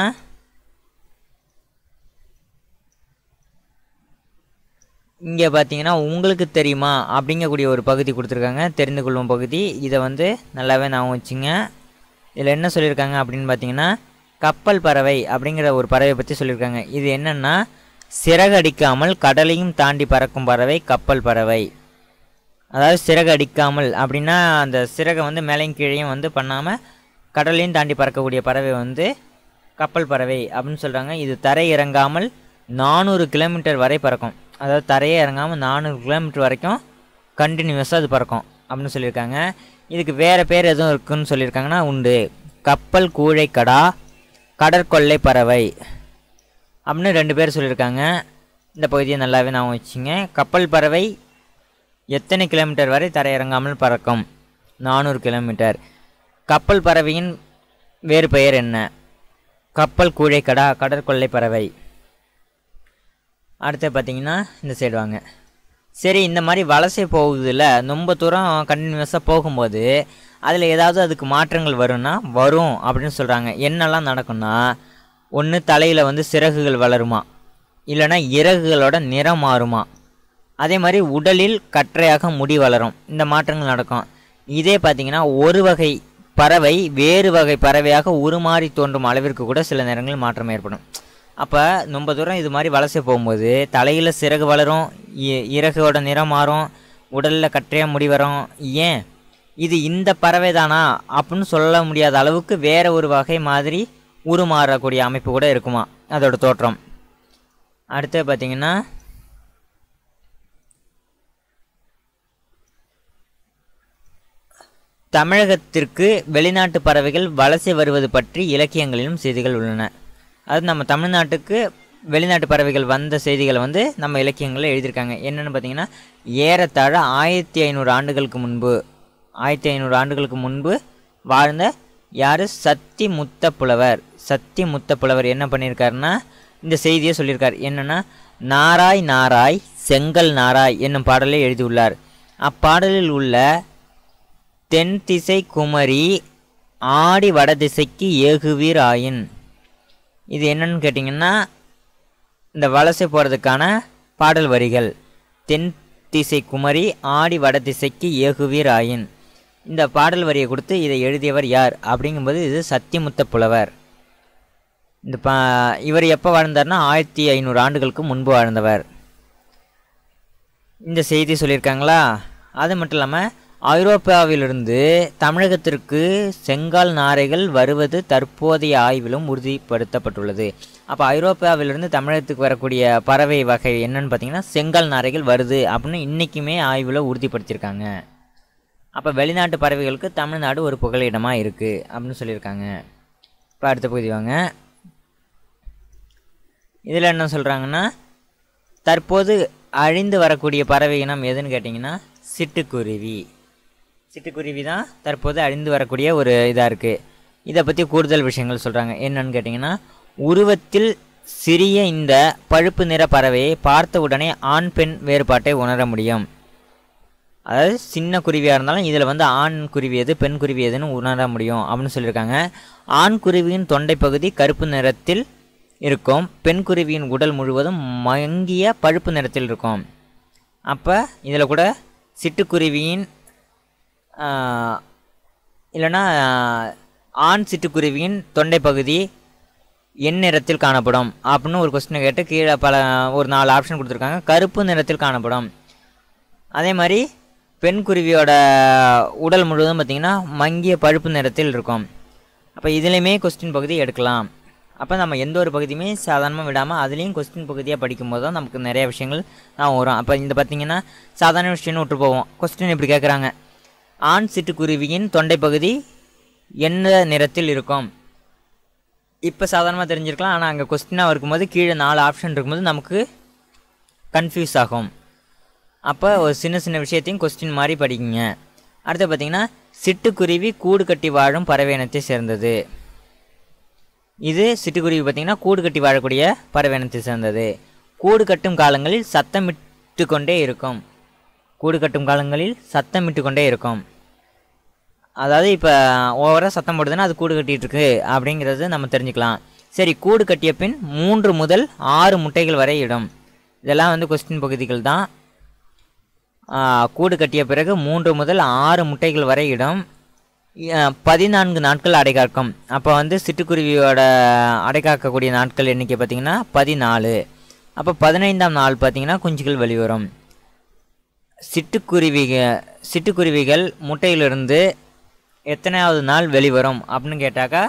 இங்கே பார்த்தீங்கன்னா உங்களுக்கு தெரியுமா அப்படிங்கக்கூடிய ஒரு பகுதி கொடுத்துருக்காங்க தெரிந்து கொள்ளும் பகுதி இதை வந்து நல்லாவே நான் வச்சுங்க இதில் என்ன சொல்லியிருக்காங்க அப்படின்னு பார்த்தீங்கன்னா கப்பல் பறவை அப்படிங்கிற ஒரு பறவை பற்றி சொல்லியிருக்காங்க இது என்னென்னா சிறகடிக்காமல் கடலையும் தாண்டி பறக்கும் பறவை கப்பல் பறவை அதாவது சிறகு அடிக்காமல் அப்படின்னா அந்த சிறகை வந்து மேலையும் கீழையும் வந்து பண்ணாமல் கடலையும் தாண்டி பறக்கக்கூடிய பறவை வந்து கப்பல் பறவை அப்படின்னு சொல்கிறாங்க இது தரை இறங்காமல் நானூறு கிலோமீட்டர் வரை பறக்கும் அதாவது தரையே இறங்காமல் நானூறு கிலோமீட்டர் வரைக்கும் கண்டினியூஸாக அது பறக்கும் அப்படின்னு சொல்லியிருக்காங்க இதுக்கு வேறு பேர் எதுவும் இருக்குதுன்னு சொல்லியிருக்காங்கன்னா உண்டு கப்பல் கூழைக்கடா கடற்கொள்ளை பறவை அப்படின்னு ரெண்டு பேர் சொல்லியிருக்காங்க இந்த பகுதியை நல்லாவே நான் வச்சுங்க கப்பல் பறவை எத்தனை கிலோமீட்டர் வரை தரையிறங்காமல் பறக்கும் நானூறு கிலோமீட்டர் கப்பல் பறவையின் வேறு பெயர் என்ன கப்பல் கூழைக்கடா கடற்கொள்ளை பறவை அடுத்து பார்த்தீங்கன்னா இந்த சைடு வாங்க சரி இந்த மாதிரி வலசை போகுதில்ல ரொம்ப தூரம் கண்டினியூஸாக போகும்போது அதில் ஏதாவது அதுக்கு மாற்றங்கள் வரும்னா வரும் அப்படின்னு சொல்கிறாங்க என்னெல்லாம் நடக்கும்னா ஒன்று தலையில் வந்து சிறகுகள் வளருமா இல்லைனா இறகுகளோட நிறம் மாறுமா அதே மாதிரி உடலில் கற்றையாக முடி வளரும் இந்த மாற்றங்கள் நடக்கும் இதே பார்த்திங்கன்னா ஒரு வகை பறவை வேறு வகை பறவையாக உருமாறி தோன்றும் அளவிற்கு கூட சில நேரங்களில் மாற்றம் ஏற்படும் அப்போ ரொம்ப தூரம் இது மாதிரி வளச போகும்போது தலையில் சிறகு வளரும் இறகோட நிறம் மாறும் உடலில் கற்றையாக முடி வரும் ஏன் இது இந்த பறவை தானா அப்படின்னு சொல்ல முடியாத அளவுக்கு வேறு ஒரு வகை மாதிரி உருமாறக்கூடிய அமைப்பு கூட இருக்குமா அதோட தோற்றம் அடுத்து பார்த்திங்கன்னா தமிழகத்திற்கு வெளிநாட்டு பறவைகள் வலசை வருவது பற்றி இலக்கியங்களிலும் செய்திகள் உள்ளன அது நம்ம தமிழ்நாட்டுக்கு வெளிநாட்டு பறவைகள் வந்த செய்திகளை வந்து நம்ம இலக்கியங்களில் எழுதியிருக்காங்க என்னென்னு பார்த்தீங்கன்னா ஏறத்தாழ ஆயிரத்தி ஐநூறு ஆண்டுகளுக்கு முன்பு ஆயிரத்தி ஐநூறு ஆண்டுகளுக்கு முன்பு வாழ்ந்த யார் சத்தி முத்த புலவர் சத்தி முத்த புலவர் என்ன பண்ணியிருக்காருன்னா இந்த செய்தியை சொல்லியிருக்கார் என்னென்னா நாராய் நாராய் செங்கல் நாராய் என்னும் பாடலை எழுதியுள்ளார் அப்பாடலில் உள்ள தென் திசை குமரி ஆடி வட திசைக்கு ஏகுவீர் ஆயின் இது என்னன்னு கேட்டிங்கன்னா இந்த வலசை போகிறதுக்கான பாடல் வரிகள் தென் திசை குமரி ஆடி வட திசைக்கு ஏகுவீர் ஆயின் இந்த பாடல் வரியை கொடுத்து இதை எழுதியவர் யார் அப்படிங்கும்போது இது சத்தியமுத்த புலவர் இந்த பா இவர் எப்போ வாழ்ந்தார்னா ஆயிரத்தி ஐநூறு ஆண்டுகளுக்கு முன்பு வாழ்ந்தவர் இந்த செய்தி சொல்லியிருக்காங்களா அது மட்டும் இல்லாமல் ஐரோப்பாவிலிருந்து தமிழகத்திற்கு செங்கால் நாரைகள் வருவது தற்போதைய ஆய்விலும் உறுதிப்படுத்தப்பட்டுள்ளது அப்போ ஐரோப்பாவிலிருந்து தமிழகத்துக்கு வரக்கூடிய பறவை வகை என்னன்னு பார்த்தீங்கன்னா செங்கால் நாரைகள் வருது அப்படின்னு இன்றைக்குமே ஆய்வில் உறுதிப்படுத்தியிருக்காங்க அப்போ வெளிநாட்டு பறவைகளுக்கு தமிழ்நாடு ஒரு புகழிடமாக இருக்குது அப்படின்னு சொல்லியிருக்காங்க இப்போ அடுத்த பகுதி வாங்க இதில் என்ன சொல்கிறாங்கன்னா தற்போது அழிந்து வரக்கூடிய பறவை இனம் எதுன்னு கேட்டிங்கன்னா சிட்டுக்குருவி சிட்டுக்குருவி தான் தற்போது அழிந்து வரக்கூடிய ஒரு இதாக இருக்குது இதை பற்றி கூடுதல் விஷயங்கள் சொல்கிறாங்க என்னன்னு கேட்டிங்கன்னா உருவத்தில் சிறிய இந்த பழுப்பு நிற பறவையை பார்த்த உடனே ஆண் பெண் வேறுபாட்டை உணர முடியும் அதாவது சின்ன குருவியாக இருந்தாலும் இதில் வந்து ஆண் குருவி எது பெண் குருவி எதுன்னு உணர முடியும் அப்படின்னு சொல்லியிருக்காங்க ஆண் குருவியின் தொண்டை பகுதி கருப்பு நிறத்தில் இருக்கும் பெண் குருவியின் உடல் முழுவதும் மங்கிய பழுப்பு நிறத்தில் இருக்கும் அப்போ இதில் கூட சிட்டுக்குருவியின் இல்லைனா ஆண் சிட்டுக்குருவியின் தொண்டை பகுதி என் நிறத்தில் காணப்படும் அப்படின்னு ஒரு கொஸ்டின் கேட்டு கீழே பல ஒரு நாலு ஆப்ஷன் கொடுத்துருக்காங்க கருப்பு நிறத்தில் காணப்படும் அதே மாதிரி பெண் குருவியோட உடல் முழுவதும் பார்த்திங்கன்னா மங்கிய பழுப்பு நிறத்தில் இருக்கும் அப்போ இதுலேயுமே கொஸ்டின் பகுதி எடுக்கலாம் அப்போ நம்ம எந்த ஒரு பகுதியுமே சாதாரணமாக விடாமல் அதுலேயும் கொஸ்டின் பகுதியாக படிக்கும்போது தான் நமக்கு நிறைய விஷயங்கள் நான் வரும் அப்போ இந்த பார்த்திங்கன்னா சாதாரண விஷயம்னு விட்டு போவோம் கொஸ்டின் இப்படி கேட்குறாங்க ஆண் சிட்டுக்குருவியின் தொண்டை பகுதி என்ன நிறத்தில் இருக்கும் இப்போ சாதாரணமாக தெரிஞ்சிருக்கலாம் ஆனால் அங்கே கொஸ்டினாக இருக்கும்போது கீழே நாலு ஆப்ஷன் இருக்கும்போது நமக்கு கன்ஃபியூஸ் ஆகும் அப்போ ஒரு சின்ன சின்ன விஷயத்தையும் கொஸ்டின் மாதிரி படிக்குங்க அடுத்து பார்த்திங்கன்னா சிட்டுக்குருவி கூடு கட்டி வாழும் பறவை இனத்தை சேர்ந்தது இது சிட்டுக்குருவி பார்த்திங்கன்னா கூடு கட்டி வாழக்கூடிய பறவை இனத்தை சேர்ந்தது கூடு கட்டும் காலங்களில் சத்தமிட்டு கொண்டே இருக்கும் கூடு கட்டும் காலங்களில் சத்தமிட்டு கொண்டே இருக்கும் அதாவது இப்போ ஓவராக சத்தம் போடுதுன்னா அது கூடு கட்டிகிட்ருக்கு அப்படிங்கிறது நம்ம தெரிஞ்சுக்கலாம் சரி கூடு கட்டிய பின் மூன்று முதல் ஆறு முட்டைகள் வரை இடும் இதெல்லாம் வந்து கொஸ்டின் பகுதிகள் தான் கூடு கட்டிய பிறகு மூன்று முதல் ஆறு முட்டைகள் வரை இடும் பதினான்கு நாட்கள் அடைகாக்கும் அப்போ வந்து சிட்டுக்குருவியோட அடைகாக்கக்கூடிய நாட்கள் எண்ணிக்கை பார்த்திங்கன்னா பதினாலு அப்போ பதினைந்தாம் நாள் பார்த்திங்கன்னா குஞ்சுகள் வெளிவரும் சிட்டுக்குருவிக சிட்டுக்குருவிகள் முட்டையிலிருந்து எத்தனாவது நாள் வெளிவரும் அப்படின்னு கேட்டாக்கா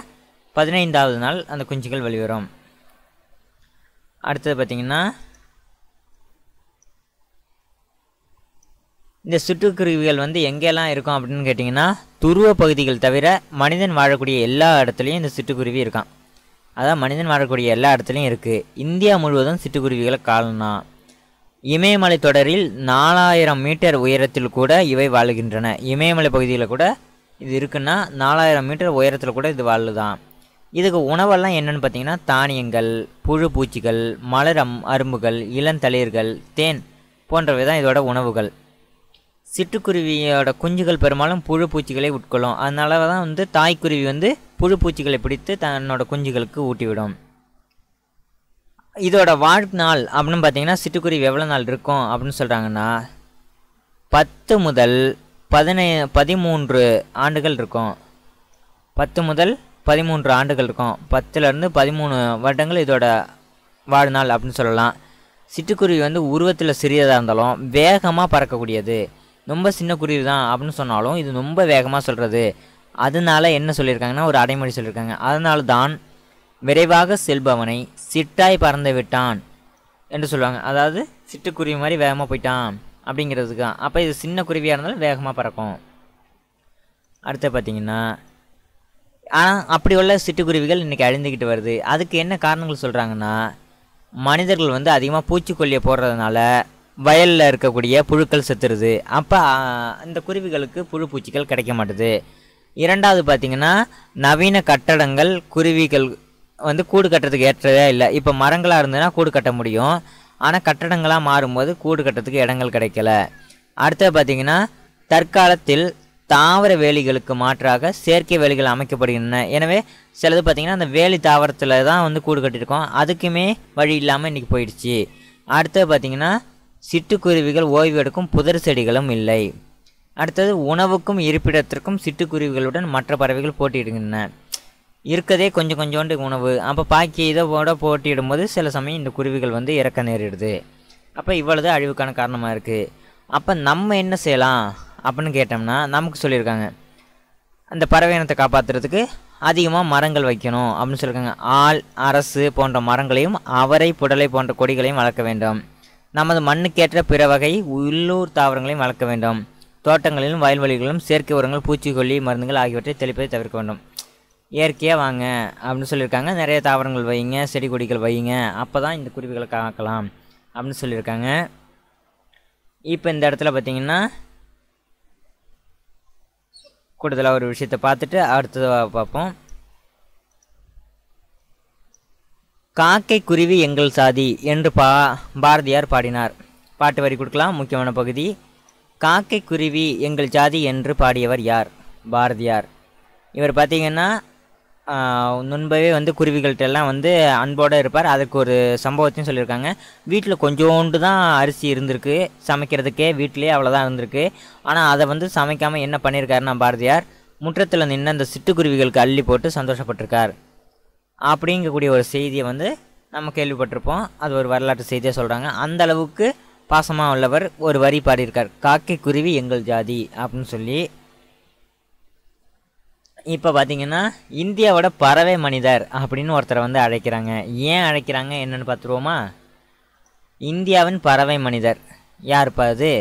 பதினைந்தாவது நாள் அந்த குஞ்சுகள் வெளிவரும் அடுத்தது பார்த்திங்கன்னா இந்த சுட்டுக்குருவிகள் வந்து எங்கெல்லாம் இருக்கும் அப்படின்னு கேட்டிங்கன்னா துருவ பகுதிகள் தவிர மனிதன் வாழக்கூடிய எல்லா இடத்துலையும் இந்த சிட்டுக்குருவி இருக்கான் அதான் மனிதன் வாழக்கூடிய எல்லா இடத்துலையும் இருக்குது இந்தியா முழுவதும் சிட்டுக்குருவிகளை காலம்னா இமயமலை தொடரில் நாலாயிரம் மீட்டர் உயரத்தில் கூட இவை வாழ்கின்றன இமயமலை பகுதியில் கூட இது இருக்குன்னா நாலாயிரம் மீட்டர் உயரத்தில் கூட இது தான் இதுக்கு உணவெல்லாம் என்னென்னு பார்த்தீங்கன்னா தானியங்கள் புழு பூச்சிகள் மலரம் அரும்புகள் இளந்தளிர்கள் தேன் போன்றவை தான் இதோட உணவுகள் சிட்டுக்குருவியோட குஞ்சுகள் பெரும்பாலும் புழு பூச்சிகளை உட்கொள்ளும் அதனால தான் வந்து தாய்க்குருவி வந்து புழு பூச்சிகளை பிடித்து தன்னோட குஞ்சுகளுக்கு ஊட்டிவிடும் இதோட வாழ்நாள் அப்படின்னு பார்த்தீங்கன்னா சிட்டுக்குருவி எவ்வளோ நாள் இருக்கும் அப்படின்னு சொல்கிறாங்கன்னா பத்து முதல் பதினை பதிமூன்று ஆண்டுகள் இருக்கும் பத்து முதல் பதிமூன்று ஆண்டுகள் இருக்கும் பத்துலேருந்து பதிமூணு வருடங்கள் இதோட வாழ்நாள் அப்படின்னு சொல்லலாம் சிட்டுக்குருவி வந்து உருவத்தில் சிறியதாக இருந்தாலும் வேகமாக பறக்கக்கூடியது ரொம்ப சின்ன குருவி தான் அப்படின்னு சொன்னாலும் இது ரொம்ப வேகமாக சொல்கிறது அதனால என்ன சொல்லியிருக்காங்கன்னா ஒரு அடைமொழி சொல்லியிருக்காங்க அதனால தான் விரைவாக செல்பவனை சிட்டாய் பறந்து விட்டான் என்று சொல்லுவாங்க அதாவது சிட்டுக்குருவி மாதிரி வேகமாக போயிட்டான் அப்படிங்கிறதுக்கு தான் அப்போ இது சின்ன குருவியாக இருந்தாலும் வேகமாக பறக்கும் அடுத்து பார்த்திங்கன்னா ஆனால் அப்படி உள்ள சிட்டுக்குருவிகள் இன்றைக்கி அழிந்துக்கிட்டு வருது அதுக்கு என்ன காரணங்கள் சொல்கிறாங்கன்னா மனிதர்கள் வந்து அதிகமாக பூச்சிக்கொல்லியை போடுறதுனால வயலில் இருக்கக்கூடிய புழுக்கள் செத்துருது அப்போ இந்த குருவிகளுக்கு புழு பூச்சிகள் கிடைக்க மாட்டுது இரண்டாவது பார்த்திங்கன்னா நவீன கட்டடங்கள் குருவிகள் வந்து கூடு கட்டுறதுக்கு ஏற்றதே இல்லை இப்போ மரங்களாக இருந்ததுன்னா கூடு கட்ட முடியும் ஆனால் கட்டடங்களாக மாறும்போது கூடு கட்டுறதுக்கு இடங்கள் கிடைக்கல அடுத்தது பார்த்திங்கன்னா தற்காலத்தில் தாவர வேலிகளுக்கு மாற்றாக செயற்கை வேலிகள் அமைக்கப்படுகின்றன எனவே சிலது பார்த்திங்கன்னா அந்த வேலி தாவரத்தில் தான் வந்து கூடு கட்டியிருக்கோம் அதுக்குமே வழி இல்லாமல் இன்றைக்கி போயிடுச்சு அடுத்தது பார்த்திங்கன்னா சிட்டுக்குருவிகள் ஓய்வு எடுக்கும் புதர் செடிகளும் இல்லை அடுத்தது உணவுக்கும் இருப்பிடத்திற்கும் சிட்டுக்குருவிகளுடன் மற்ற பறவைகள் போட்டியிடுகின்றன இருக்கதே கொஞ்சம் கொஞ்சோண்டு உணவு அப்போ பாக்கி இதை போட போட்டியிடும்போது சில சமயம் இந்த குருவிகள் வந்து இறக்க நேரிடுது அப்போ இவ்வளவு அழிவுக்கான காரணமாக இருக்குது அப்போ நம்ம என்ன செய்யலாம் அப்படின்னு கேட்டோம்னா நமக்கு சொல்லியிருக்காங்க அந்த பறவை இனத்தை காப்பாற்றுறதுக்கு அதிகமாக மரங்கள் வைக்கணும் அப்படின்னு சொல்லியிருக்காங்க ஆள் அரசு போன்ற மரங்களையும் அவரை புடலை போன்ற கொடிகளையும் வளர்க்க வேண்டும் நமது மண்ணுக்கேற்ற பிற வகை உள்ளூர் தாவரங்களையும் வளர்க்க வேண்டும் தோட்டங்களிலும் வயல்வெளிகளிலும் செயற்கை உரங்கள் பூச்சிக்கொல்லி மருந்துகள் ஆகியவற்றை தெளிப்பதை தவிர்க்க வேண்டும் இயற்கையாக வாங்க அப்படின்னு சொல்லியிருக்காங்க நிறைய தாவரங்கள் வையுங்க செடி கொடிகள் வையுங்க அப்போ தான் இந்த குருவிகளை காக்கலாம் அப்படின்னு சொல்லியிருக்காங்க இப்போ இந்த இடத்துல பார்த்திங்கன்னா கூடுதலாக ஒரு விஷயத்தை பார்த்துட்டு அடுத்தது பார்ப்போம் காக்கை குருவி எங்கள் சாதி என்று பா பாரதியார் பாடினார் பாட்டு வரி கொடுக்கலாம் முக்கியமான பகுதி காக்கை குருவி எங்கள் சாதி என்று பாடியவர் யார் பாரதியார் இவர் பார்த்திங்கன்னா முன்பவே வந்து குருவிகள்கிட்ட எல்லாம் வந்து அன்போடு இருப்பார் அதுக்கு ஒரு சம்பவத்தையும் சொல்லியிருக்காங்க வீட்டில் கொஞ்சோண்டு தான் அரிசி இருந்திருக்கு சமைக்கிறதுக்கே வீட்டிலே அவ்வளோதான் இருந்திருக்கு ஆனால் அதை வந்து சமைக்காமல் என்ன பண்ணியிருக்காருன்னா பாரதியார் முற்றத்தில் நின்று அந்த சிட்டுக்குருவிகளுக்கு அள்ளி போட்டு சந்தோஷப்பட்டிருக்கார் அப்படிங்கக்கூடிய ஒரு செய்தியை வந்து நம்ம கேள்விப்பட்டிருப்போம் அது ஒரு வரலாற்று செய்தியாக சொல்கிறாங்க அந்த அளவுக்கு பாசமாக உள்ளவர் ஒரு வரி பாடியிருக்கார் காக்கை குருவி எங்கள் ஜாதி அப்படின்னு சொல்லி இப்போ பார்த்தீங்கன்னா இந்தியாவோட பறவை மனிதர் அப்படின்னு ஒருத்தரை வந்து அழைக்கிறாங்க ஏன் அழைக்கிறாங்க என்னென்னு பார்த்துருவோமா இந்தியாவின் பறவை மனிதர் யார் அது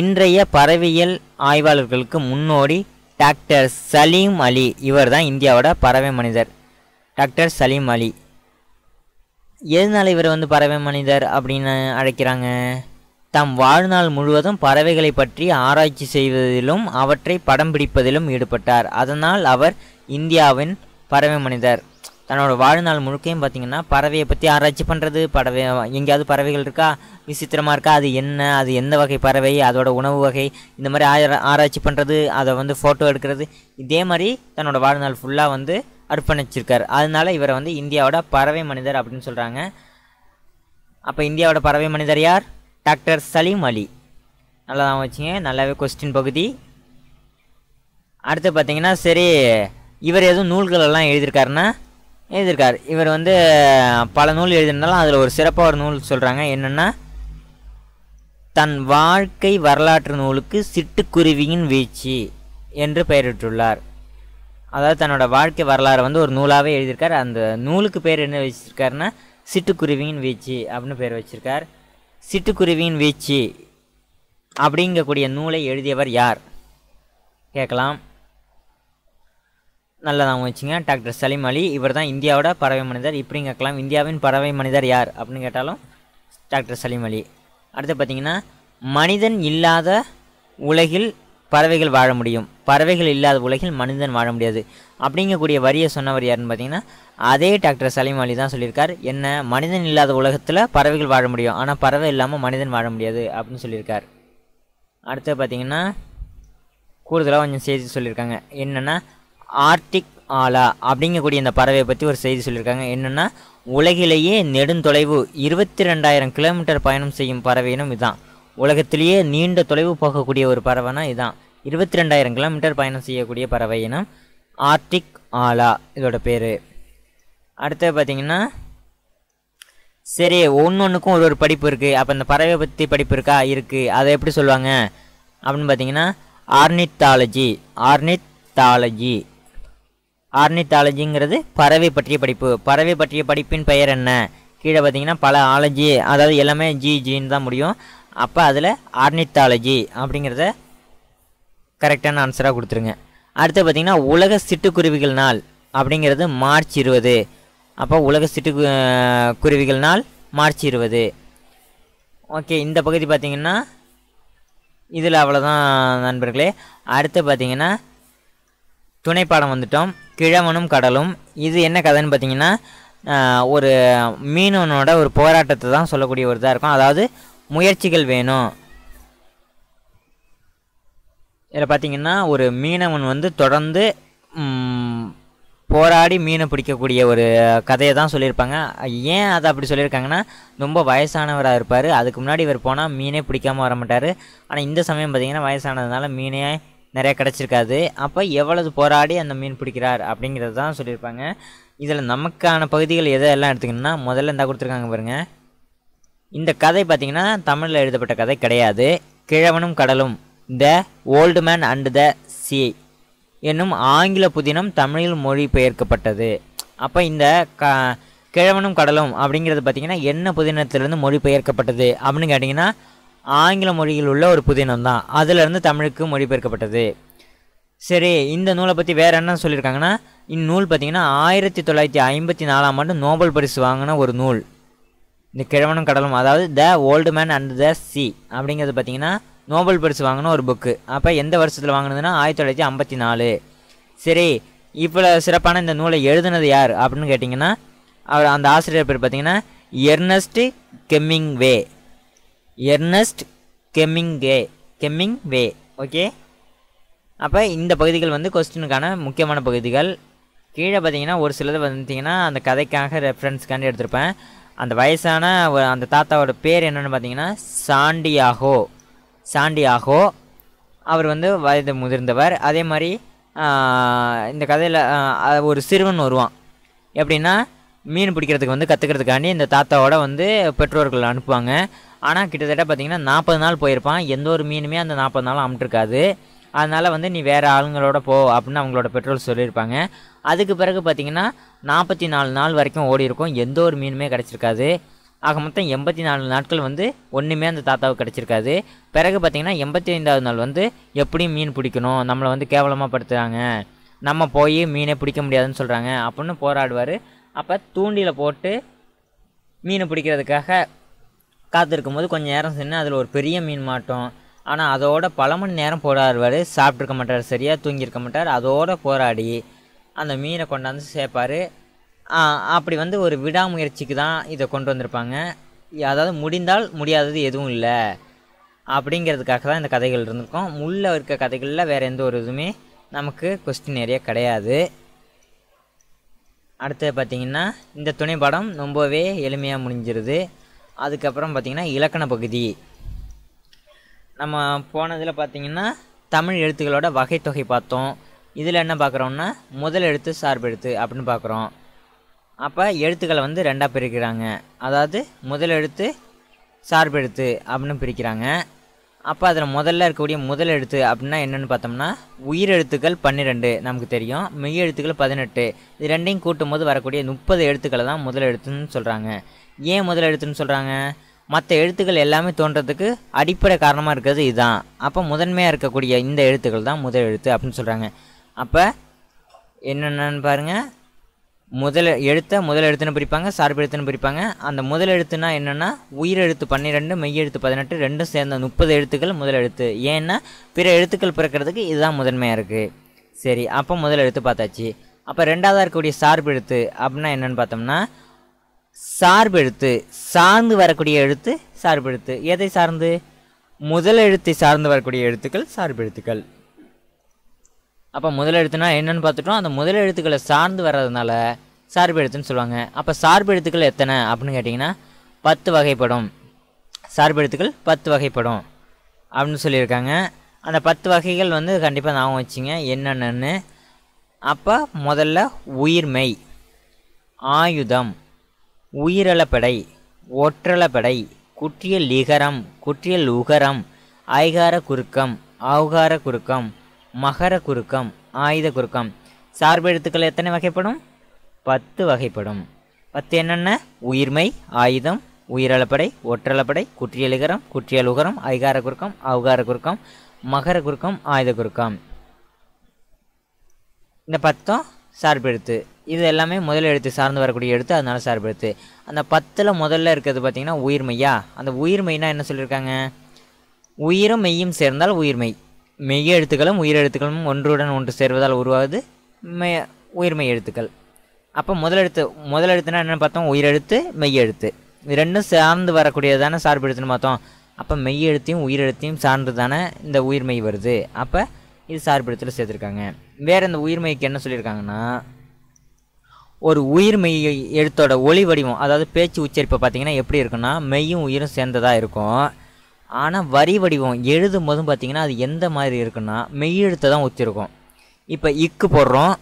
இன்றைய பறவையியல் ஆய்வாளர்களுக்கு முன்னோடி டாக்டர் சலீம் அலி இவர் தான் இந்தியாவோட பறவை மனிதர் டாக்டர் சலீம் அலி எதனால் இவர் வந்து பறவை மனிதர் அப்படின்னு அழைக்கிறாங்க தம் வாழ்நாள் முழுவதும் பறவைகளை பற்றி ஆராய்ச்சி செய்வதிலும் அவற்றை படம் பிடிப்பதிலும் ஈடுபட்டார் அதனால் அவர் இந்தியாவின் பறவை மனிதர் தன்னோட வாழ்நாள் முழுக்கையும் பார்த்திங்கன்னா பறவையை பற்றி ஆராய்ச்சி பண்ணுறது பறவை எங்கேயாவது பறவைகள் இருக்கா விசித்திரமாக இருக்கா அது என்ன அது எந்த வகை பறவை அதோட உணவு வகை இந்த மாதிரி ஆரா ஆராய்ச்சி பண்ணுறது அதை வந்து ஃபோட்டோ எடுக்கிறது இதே மாதிரி தன்னோட வாழ்நாள் ஃபுல்லாக வந்து அர்ப்பணிச்சிருக்கார் அதனால இவரை வந்து இந்தியாவோட பறவை மனிதர் அப்படின்னு சொல்கிறாங்க அப்போ இந்தியாவோட பறவை மனிதர் யார் டாக்டர் சலீம் அலி நல்லா தான் வச்சுங்க நல்லாவே கொஸ்டின் பகுதி அடுத்து பார்த்தீங்கன்னா சரி இவர் எதுவும் நூல்களெல்லாம் எழுதியிருக்காருன்னா எழுதியிருக்கார் இவர் வந்து பல நூல் எழுதியிருந்தாலும் அதில் ஒரு சிறப்பாக ஒரு நூல் சொல்கிறாங்க என்னென்னா தன் வாழ்க்கை வரலாற்று நூலுக்கு சிட்டுக்குருவியின் வீழ்ச்சி என்று பெயரிட்டுள்ளார் அதாவது தன்னோட வாழ்க்கை வரலாறு வந்து ஒரு நூலாகவே எழுதியிருக்கார் அந்த நூலுக்கு பேர் என்ன வச்சிருக்காருன்னா சிட்டுக்குருவியின் வீழ்ச்சி அப்படின்னு பேர் வச்சிருக்கார் சிட்டுக்குருவியின் வீச்சு அப்படிங்கக்கூடிய நூலை எழுதியவர் யார் கேட்கலாம் நல்லதாக வச்சுங்க டாக்டர் சலீம் அலி இவர் தான் இந்தியாவோட பறவை மனிதர் இப்படி கேட்கலாம் இந்தியாவின் பறவை மனிதர் யார் அப்படின்னு கேட்டாலும் டாக்டர் சலீம் அலி அடுத்து பார்த்திங்கன்னா மனிதன் இல்லாத உலகில் பறவைகள் வாழ முடியும் பறவைகள் இல்லாத உலகில் மனிதன் வாழ முடியாது அப்படிங்கக்கூடிய வரியை சொன்னவர் யாருன்னு பார்த்தீங்கன்னா அதே டாக்டர் சலீம் அலி தான் சொல்லியிருக்கார் என்ன மனிதன் இல்லாத உலகத்தில் பறவைகள் வாழ முடியும் ஆனால் பறவை இல்லாமல் மனிதன் வாழ முடியாது அப்படின்னு சொல்லியிருக்கார் அடுத்து பார்த்தீங்கன்னா கூடுதலாக கொஞ்சம் செய்தி சொல்லியிருக்காங்க என்னென்னா ஆர்டிக் ஆலா அப்படிங்கக்கூடிய இந்த பறவையை பற்றி ஒரு செய்தி சொல்லியிருக்காங்க என்னென்னா உலகிலேயே நெடுந்தொலைவு இருபத்தி ரெண்டாயிரம் கிலோமீட்டர் பயணம் செய்யும் பறவையினும் இதுதான் உலகத்திலேயே நீண்ட தொலைவு போகக்கூடிய ஒரு பறவைனா இதுதான் இருபத்தி ரெண்டாயிரம் கிலோமீட்டர் பயணம் செய்யக்கூடிய பறவை இனம் ஆர்டிக் ஆலா இதோட பேர் அடுத்தது பார்த்தீங்கன்னா சரி ஒன்று ஒன்றுக்கும் ஒரு ஒரு படிப்பு இருக்குது அப்போ இந்த பறவை பற்றி படிப்பு இருக்கா இருக்குது அதை எப்படி சொல்லுவாங்க அப்படின்னு பார்த்தீங்கன்னா ஆர்னித்தாலஜி ஆர்னித்தாலஜி ஆர்னித்தாலஜிங்கிறது பறவை பற்றிய படிப்பு பறவை பற்றிய படிப்பின் பெயர் என்ன கீழே பார்த்தீங்கன்னா பல ஆலஜி அதாவது எல்லாமே ஜி ஜின்னு தான் முடியும் அப்போ அதில் ஆர்னித்தாலஜி அப்படிங்கிறத கரெக்டான ஆன்சராக கொடுத்துருங்க அடுத்து பார்த்திங்கன்னா உலக சிட்டுக்குருவிகள் நாள் அப்படிங்கிறது மார்ச் இருபது அப்போ உலக சிட்டு குருவிகள் நாள் மார்ச் இருபது ஓகே இந்த பகுதி பார்த்திங்கன்னா இதில் அவ்வளோதான் நண்பர்களே அடுத்து பார்த்திங்கன்னா துணைப்பாடம் வந்துட்டோம் கிழவனும் கடலும் இது என்ன கதைன்னு பார்த்திங்கன்னா ஒரு மீனவனோட ஒரு போராட்டத்தை தான் சொல்லக்கூடிய ஒரு இதாக இருக்கும் அதாவது முயற்சிகள் வேணும் இதில் பார்த்தீங்கன்னா ஒரு மீனவன் வந்து தொடர்ந்து போராடி மீனை பிடிக்கக்கூடிய ஒரு கதையை தான் சொல்லியிருப்பாங்க ஏன் அதை அப்படி சொல்லியிருக்காங்கன்னா ரொம்ப வயசானவராக இருப்பார் அதுக்கு முன்னாடி இவர் போனால் மீனே பிடிக்காமல் வர மாட்டார் ஆனால் இந்த சமயம் பார்த்திங்கன்னா வயசானதுனால மீனே நிறையா கிடச்சிருக்காது அப்போ எவ்வளவு போராடி அந்த மீன் பிடிக்கிறார் அப்படிங்கிறது தான் சொல்லியிருப்பாங்க இதில் நமக்கான பகுதிகள் எதை எல்லாம் எடுத்துக்கணும்னா முதல்ல இந்த கொடுத்துருக்காங்க பாருங்கள் இந்த கதை பார்த்திங்கன்னா தமிழில் எழுதப்பட்ட கதை கிடையாது கிழவனும் கடலும் the old man and the sea என்னும் ஆங்கில புதினம் தமிழில் மொழிபெயர்க்கப்பட்டது அப்போ இந்த க கிழவனும் கடலும் அப்படிங்கிறது பார்த்திங்கன்னா என்ன புதினத்திலிருந்து மொழிபெயர்க்கப்பட்டது அப்படின்னு கேட்டிங்கன்னா ஆங்கில மொழியில் உள்ள ஒரு புதினம் தான் அதிலிருந்து தமிழுக்கு மொழிபெயர்க்கப்பட்டது சரி இந்த நூலை பற்றி வேறு என்ன சொல்லியிருக்காங்கன்னா இந்நூல் பார்த்திங்கன்னா ஆயிரத்தி தொள்ளாயிரத்தி ஐம்பத்தி நாலாம் ஆண்டு நோபல் பரிசு வாங்கின ஒரு நூல் இந்த கிழவனும் கடலும் அதாவது the old man and the sea அப்படிங்கிறது பார்த்தீங்கன்னா நோபல் பரிசு வாங்கின ஒரு புக்கு அப்போ எந்த வருஷத்தில் வாங்கினதுன்னா ஆயிரத்தி தொள்ளாயிரத்தி ஐம்பத்தி நாலு சரி இவ்வளோ சிறப்பான இந்த நூலை எழுதுனது யார் அப்படின்னு கேட்டிங்கன்னா அவர் அந்த ஆசிரியர் பேர் பார்த்தீங்கன்னா எர்னஸ்ட் கெம்மிங் வே எர்னஸ்ட் கெம்மிங் வே கெம்மிங் வே ஓகே அப்போ இந்த பகுதிகள் வந்து கொஸ்டினுக்கான முக்கியமான பகுதிகள் கீழே பார்த்தீங்கன்னா ஒரு சிலது வந்துட்டிங்கன்னா அந்த கதைக்காக ரெஃபரன்ஸ்க்காண்டி எடுத்திருப்பேன் அந்த வயசான அந்த தாத்தாவோட பேர் என்னென்னு பார்த்தீங்கன்னா சாண்டியாகோ சாண்டியாகோ அவர் வந்து வயது முதிர்ந்தவர் அதே மாதிரி இந்த கதையில் ஒரு சிறுவன் வருவான் எப்படின்னா மீன் பிடிக்கிறதுக்கு வந்து கற்றுக்கிறதுக்காண்டி இந்த தாத்தாவோட வந்து பெற்றோர்கள் அனுப்புவாங்க ஆனால் கிட்டத்தட்ட பார்த்திங்கன்னா நாற்பது நாள் போயிருப்பான் எந்த ஒரு மீனுமே அந்த நாற்பது நாள் அமிட்டிருக்காது அதனால் வந்து நீ வேறு ஆளுங்களோட போ அப்படின்னு அவங்களோட பெட்ரோல் சொல்லியிருப்பாங்க அதுக்கு பிறகு பார்த்திங்கன்னா நாற்பத்தி நாலு நாள் வரைக்கும் ஓடி இருக்கும் எந்த ஒரு மீனுமே கிடச்சிருக்காது ஆக மொத்தம் எண்பத்தி நாலு நாட்கள் வந்து ஒன்றுமே அந்த தாத்தாவுக்கு கிடச்சிருக்காது பிறகு பார்த்திங்கன்னா எண்பத்தி ஐந்தாவது நாள் வந்து எப்படியும் மீன் பிடிக்கணும் நம்மளை வந்து கேவலமாக படுத்துகிறாங்க நம்ம போய் மீனை பிடிக்க முடியாதுன்னு சொல்கிறாங்க அப்படின்னு போராடுவார் அப்போ தூண்டியில் போட்டு மீனை பிடிக்கிறதுக்காக காத்திருக்கும் போது கொஞ்சம் நேரம் சென்று அதில் ஒரு பெரிய மீன் மாட்டோம் ஆனால் அதோட பல மணி நேரம் போராடுவார் சாப்பிட்ருக்க மாட்டார் சரியாக தூங்கியிருக்க மாட்டார் அதோட போராடி அந்த மீனை கொண்டாந்து சேர்ப்பார் அப்படி வந்து ஒரு விடாமுயற்சிக்கு தான் இதை கொண்டு வந்திருப்பாங்க அதாவது முடிந்தால் முடியாதது எதுவும் இல்லை அப்படிங்கிறதுக்காக தான் இந்த கதைகள் இருந்திருக்கும் உள்ளே இருக்க கதைகளில் வேறு எந்த ஒரு இதுவுமே நமக்கு கொஸ்டின் நிறைய கிடையாது அடுத்தது பார்த்திங்கன்னா இந்த துணை படம் ரொம்பவே எளிமையாக முடிஞ்சிருது அதுக்கப்புறம் பார்த்திங்கன்னா இலக்கண பகுதி நம்ம போனதில் பார்த்திங்கன்னா தமிழ் எழுத்துக்களோட வகைத்தொகை பார்த்தோம் இதில் என்ன பார்க்குறோம்னா முதல் எழுத்து சார்பு எழுத்து அப்படின்னு பார்க்குறோம் அப்போ எழுத்துக்களை வந்து ரெண்டாக பிரிக்கிறாங்க அதாவது முதல் எழுத்து சார்பு எழுத்து அப்படின்னு பிரிக்கிறாங்க அப்போ அதில் முதல்ல இருக்கக்கூடிய முதல் எழுத்து அப்படின்னா என்னென்னு பார்த்தோம்னா உயிர் எழுத்துக்கள் பன்னிரெண்டு நமக்கு தெரியும் மெய் எழுத்துக்கள் பதினெட்டு இது ரெண்டையும் கூட்டும் போது வரக்கூடிய முப்பது எழுத்துக்களை தான் முதல் எழுத்துன்னு சொல்கிறாங்க ஏன் முதல் எழுத்துன்னு சொல்கிறாங்க மற்ற எழுத்துக்கள் எல்லாமே தோன்றதுக்கு அடிப்படை காரணமாக இருக்கிறது இதுதான் அப்போ முதன்மையாக இருக்கக்கூடிய இந்த எழுத்துக்கள் தான் முதல் எழுத்து அப்படின்னு சொல்கிறாங்க அப்போ என்னென்னு பாருங்கள் முதல் எழுத்தை முதல் எழுத்துன்னு பிரிப்பாங்க சார்பு எழுத்துன்னு பிரிப்பாங்க அந்த முதல் எழுத்துனா என்னென்னா உயிரெழுத்து பன்னிரெண்டு மெய்யெழுத்து பதினெட்டு ரெண்டும் சேர்ந்த முப்பது எழுத்துக்கள் முதல் எழுத்து ஏன்னா பிற எழுத்துக்கள் பிறக்கிறதுக்கு இதுதான் முதன்மையாக இருக்குது சரி அப்போ முதல் எழுத்து பார்த்தாச்சு அப்போ ரெண்டாவதாக இருக்கக்கூடிய சார்பு எழுத்து அப்படின்னா என்னென்னு பார்த்தோம்னா சார்பு எழுத்து சார்ந்து வரக்கூடிய எழுத்து சார்பு எழுத்து எதை சார்ந்து முதல் எழுத்தை சார்ந்து வரக்கூடிய எழுத்துக்கள் சார்பு எழுத்துக்கள் அப்போ முதல் எழுத்துனா என்னென்னு பார்த்துட்டோம் அந்த முதல் எழுத்துக்களை சார்ந்து வர்றதுனால சார்பு எழுத்துன்னு சொல்லுவாங்க அப்போ சார்பு எழுத்துக்கள் எத்தனை அப்படின்னு கேட்டிங்கன்னா பத்து வகைப்படும் சார்பு எழுத்துக்கள் பத்து வகைப்படும் அப்படின்னு சொல்லியிருக்காங்க அந்த பத்து வகைகள் வந்து கண்டிப்பாக ஞாபகம் வச்சுங்க என்னென்னு அப்போ முதல்ல உயிர்மை ஆயுதம் உயிரளப்படை ஒற்றளப்படை குற்றியல் லிகரம் குற்றியல் உகரம் ஐகார குறுக்கம் ஆகார குறுக்கம் மகர குறுக்கம் ஆயுத குறுக்கம் சார்பு எழுத்துக்கள் எத்தனை வகைப்படும் பத்து வகைப்படும் பத்து என்னென்ன உயிர்மை ஆயுதம் உயிரளப்படை ஒற்றளப்படை குற்றியல் உகரம் ஐகார குறுக்கம் அவுகார குறுக்கம் மகர குறுக்கம் ஆயுத குறுக்கம் இந்த பத்தம் சார்பு எழுத்து இது எல்லாமே முதல் எழுத்து சார்ந்து வரக்கூடிய எழுத்து அதனால சார்பு எழுத்து அந்த பத்தில் முதல்ல இருக்கிறது பார்த்திங்கன்னா உயிர்மையா அந்த உயிர்மைனா என்ன சொல்லியிருக்காங்க உயிரும் மெய்யும் சேர்ந்தால் உயிர்மை மெய் எழுத்துக்களும் உயிரெழுத்துக்களும் ஒன்றுடன் ஒன்று சேர்வதால் உருவாவது மெய் உயிர்மை எழுத்துக்கள் அப்போ முதலெழுத்து எழுத்துனா என்னென்னு பார்த்தோம் உயிரெழுத்து மெய்யெழுத்து இது ரெண்டும் சார்ந்து வரக்கூடியதான சார்பு எழுத்துன்னு பார்த்தோம் அப்போ மெய்யெழுத்தையும் உயிரெழுத்தையும் சார்ந்து தானே இந்த உயிர்மை வருது அப்போ இது சார்பு எழுத்தில் சேர்த்துருக்காங்க வேறு இந்த உயிர்மைக்கு என்ன சொல்லியிருக்காங்கன்னா ஒரு உயிர்மை எழுத்தோட ஒளி வடிவம் அதாவது பேச்சு உச்சரிப்பை பார்த்திங்கன்னா எப்படி இருக்குன்னா மெய்யும் உயிரும் சேர்ந்ததாக இருக்கும் ஆனால் வரி வடிவம் எழுதும் போதும் பார்த்திங்கன்னா அது எந்த மாதிரி இருக்குன்னா மெய் எழுத்தை தான் ஒத்திருக்கும் இப்போ இக்கு போடுறோம்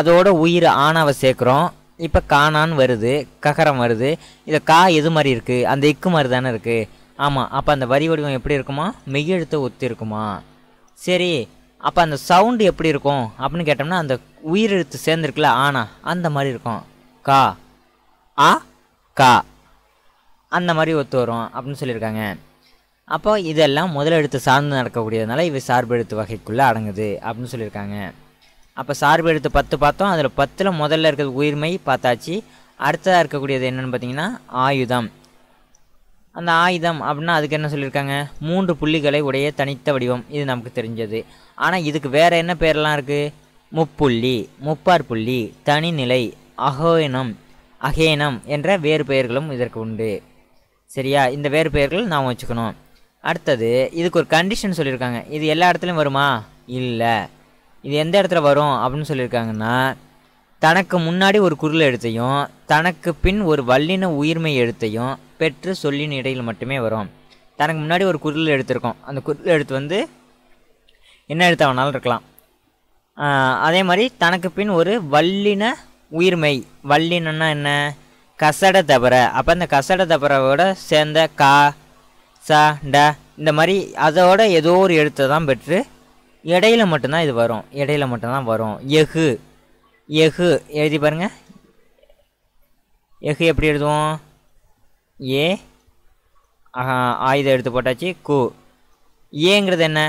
அதோட உயிர் ஆணாவை சேர்க்குறோம் இப்போ காணான்னு வருது ககரம் வருது இதை கா எது மாதிரி இருக்குது அந்த இக்கு மாதிரி தானே இருக்குது ஆமாம் அப்போ அந்த வரி வடிவம் எப்படி இருக்குமா மெய்யெழுத்தை ஒத்து இருக்குமா சரி அப்போ அந்த சவுண்டு எப்படி இருக்கும் அப்படின்னு கேட்டோம்னா அந்த உயிரெழுத்து சேர்ந்துருக்குல்ல ஆனா அந்த மாதிரி இருக்கும் கா ஆ கா அந்த மாதிரி ஒத்து வரும் அப்படின்னு சொல்லியிருக்காங்க அப்போ இதெல்லாம் முதலெழுத்து சார்ந்து நடக்கக்கூடியதுனால இவை சார்பு எழுத்து வகைக்குள்ளே அடங்குது அப்படின்னு சொல்லியிருக்காங்க அப்போ சார்பு எழுத்து பத்து பார்த்தோம் அதில் பத்தில் முதல்ல இருக்கிறது உயிர்மை பார்த்தாச்சு அடுத்ததாக இருக்கக்கூடியது என்னென்னு பார்த்தீங்கன்னா ஆயுதம் அந்த ஆயுதம் அப்படின்னா அதுக்கு என்ன சொல்லியிருக்காங்க மூன்று புள்ளிகளை உடைய தனித்த வடிவம் இது நமக்கு தெரிஞ்சது ஆனால் இதுக்கு வேறு என்ன பேரெலாம் இருக்குது முப்புள்ளி முப்பார் புள்ளி தனிநிலை அகோயனம் அகேனம் என்ற வேறு பெயர்களும் இதற்கு உண்டு சரியா இந்த வேறு பெயர்கள் நாம் வச்சுக்கணும் அடுத்தது இதுக்கு ஒரு கண்டிஷன் சொல்லியிருக்காங்க இது எல்லா இடத்துலையும் வருமா இல்லை இது எந்த இடத்துல வரும் அப்படின்னு சொல்லியிருக்காங்கன்னா தனக்கு முன்னாடி ஒரு குரல் எழுத்தையும் தனக்கு பின் ஒரு வல்லின உயிர்மை எழுத்தையும் பெற்று சொல்லின் இடையில் மட்டுமே வரும் தனக்கு முன்னாடி ஒரு குரல் எடுத்திருக்கோம் அந்த குரல் எடுத்து வந்து என்ன எழுத்து வேணாலும் இருக்கலாம் அதே மாதிரி தனக்கு பின் ஒரு வல்லின உயிர்மை வல்லினன்னா என்ன கசட தபர அப்போ அந்த கசட தபரவோட சேர்ந்த கா ச ட இந்த மாதிரி அதோட ஏதோ ஒரு எழுத்தை தான் பெற்று இடையில மட்டும்தான் இது வரும் இடையில மட்டும்தான் வரும் எஃகு எஃகு எழுதி பாருங்கள் எஃகு எப்படி எழுதுவோம் ஏ ஆயுதம் எடுத்து போட்டாச்சு கு ஏங்கிறது என்ன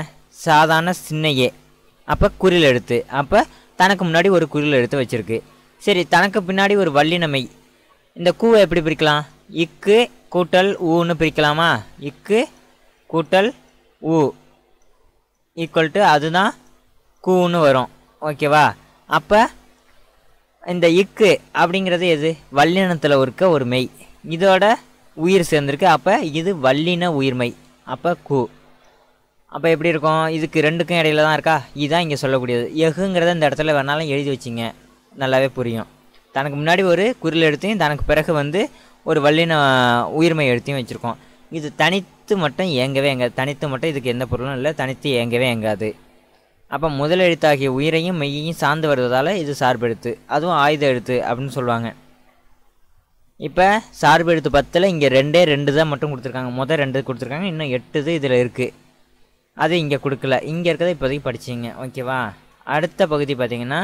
சாதாரண சின்ன ஏ அப்போ குரில் எழுத்து அப்போ தனக்கு முன்னாடி ஒரு குரில் எழுத்து வச்சுருக்கு சரி தனக்கு பின்னாடி ஒரு வல்லினமை இந்த கூவை எப்படி பிரிக்கலாம் இக்கு கூட்டல் ஊன்னு பிரிக்கலாமா இக்கு கூட்டல் ஊ ஈக்குவல் டு அதுதான் கூன்னு வரும் ஓகேவா அப்போ இந்த இக்கு அப்படிங்கிறது எது வல்லினத்தில் இருக்க ஒரு மெய் இதோட உயிர் சேர்ந்துருக்கு அப்போ இது வல்லின உயிர்மை அப்போ கு அப்போ எப்படி இருக்கும் இதுக்கு ரெண்டுக்கும் இடையில தான் இருக்கா இதுதான் இங்கே சொல்லக்கூடியது எகுங்கிறத இந்த இடத்துல வேணாலும் எழுதி வச்சிங்க நல்லாவே புரியும் தனக்கு முன்னாடி ஒரு குரல் எழுத்தையும் தனக்கு பிறகு வந்து ஒரு வல்லின உயிர்மை எழுத்தையும் வச்சுருக்கோம் இது தனித்து மட்டும் இயங்கவே எங்காது தனித்து மட்டும் இதுக்கு எந்த பொருளும் இல்லை தனித்து இயங்கவே எங்காது அப்போ முதல் எழுத்தாகிய உயிரையும் மெய்யையும் சார்ந்து வருவதால் இது சார்பெழுத்து அதுவும் ஆயுத எழுத்து அப்படின்னு சொல்லுவாங்க இப்போ சார்பு எடுத்து பத்தில் இங்கே ரெண்டே ரெண்டு தான் மட்டும் கொடுத்துருக்காங்க மொதல் ரெண்டு கொடுத்துருக்காங்க இன்னும் எட்டு தான் இதில் இருக்குது அது இங்கே கொடுக்கல இங்கே இருக்கிறத இப்போதைக்கு படிச்சிங்க ஓகேவா அடுத்த பகுதி பார்த்திங்கன்னா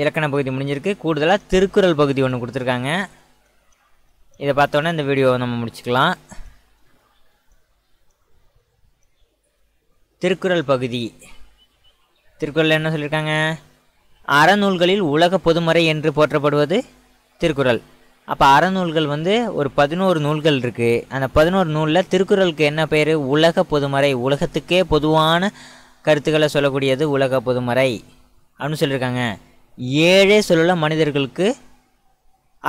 இலக்கண பகுதி முடிஞ்சிருக்கு கூடுதலாக திருக்குறள் பகுதி ஒன்று கொடுத்துருக்காங்க இதை பார்த்தோன்னே இந்த வீடியோவை நம்ம முடிச்சுக்கலாம் திருக்குறள் பகுதி திருக்குறள் என்ன சொல்லியிருக்காங்க அறநூல்களில் உலக பொதுமறை என்று போற்றப்படுவது திருக்குறள் அப்போ அறநூல்கள் வந்து ஒரு பதினோரு நூல்கள் இருக்குது அந்த பதினோரு நூலில் திருக்குறளுக்கு என்ன பேர் உலக பொதுமறை உலகத்துக்கே பொதுவான கருத்துக்களை சொல்லக்கூடியது உலக பொதுமறை அப்படின்னு சொல்லியிருக்காங்க ஏழே சொல்லில் மனிதர்களுக்கு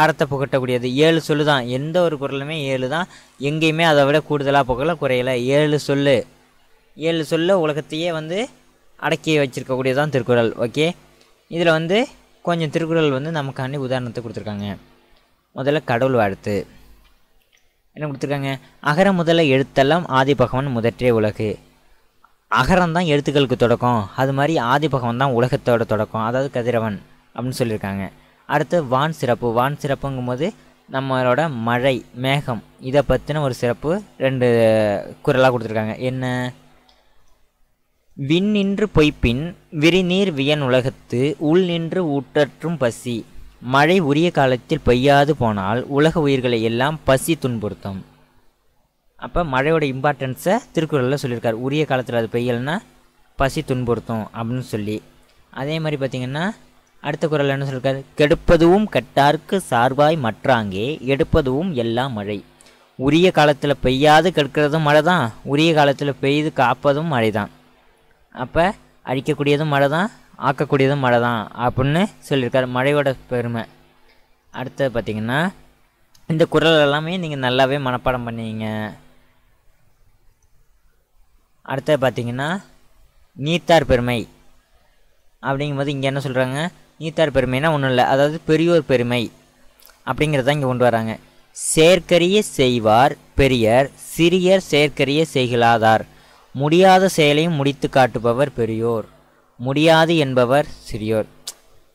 அறத்தை புகட்டக்கூடியது ஏழு சொல்லு தான் எந்த ஒரு குரலுமே ஏழு தான் எங்கேயுமே அதை விட கூடுதலாக புகழ குறையலை ஏழு சொல்லு ஏழு சொல்ல உலகத்தையே வந்து அடக்கி வச்சிருக்கக்கூடியதான் திருக்குறள் ஓகே இதில் வந்து கொஞ்சம் திருக்குறள் வந்து நமக்காண்டி உதாரணத்தை கொடுத்துருக்காங்க முதல்ல கடவுள் வாழ்த்து என்ன கொடுத்துருக்காங்க அகர முதல்ல எழுத்தெல்லாம் ஆதி பகவான் முதற்றே உலகு அகரம் தான் எழுத்துக்களுக்கு தொடக்கம் அது மாதிரி ஆதி பகவான் தான் உலகத்தோட தொடக்கம் அதாவது கதிரவன் அப்படின்னு சொல்லியிருக்காங்க அடுத்து வான் சிறப்பு வான் சிறப்புங்கும் போது நம்மளோட மழை மேகம் இதை பற்றின ஒரு சிறப்பு ரெண்டு குரலாக கொடுத்துருக்காங்க என்ன விண் நின்று பொய்ப்பின் விரிநீர் வியன் உலகத்து உள் நின்று ஊற்றற்றும் பசி மழை உரிய காலத்தில் பெய்யாது போனால் உலக உயிர்களை எல்லாம் பசி துன்புறுத்தும் அப்போ மழையோட இம்பார்ட்டன்ஸை திருக்குறளில் சொல்லியிருக்கார் உரிய காலத்தில் அது பெய்யலைன்னா பசி துன்புறுத்தும் அப்படின்னு சொல்லி அதே மாதிரி பார்த்திங்கன்னா அடுத்த குரல் என்ன சொல்லியிருக்காரு கெடுப்பதுவும் கெட்டார்க்கு சார்பாய் மற்றாங்கே எடுப்பதுவும் எல்லாம் மழை உரிய காலத்தில் பெய்யாது கெடுக்கிறதும் மழை தான் உரிய காலத்தில் பெய்து காப்பதும் மழை தான் அப்போ அழிக்கக்கூடியதும் மழை தான் ஆக்கக்கூடியதும் மழை தான் அப்படின்னு சொல்லியிருக்காரு மழையோட பெருமை அடுத்தது பார்த்திங்கன்னா இந்த குரல் எல்லாமே நீங்கள் நல்லாவே மனப்பாடம் பண்ணுவீங்க அடுத்தது பார்த்திங்கன்னா நீத்தார் பெருமை அப்படிங்கும்போது இங்கே என்ன சொல்கிறாங்க நீத்தார் பெருமைனா ஒன்றும் இல்லை அதாவது பெரியோர் பெருமை அப்படிங்கிறத இங்கே கொண்டு வராங்க செயற்கரிய செய்வார் பெரியர் சிறியர் செயற்கரிய செய்கலாதார் முடியாத செயலையும் முடித்து காட்டுபவர் பெரியோர் முடியாது என்பவர் சிறியோர்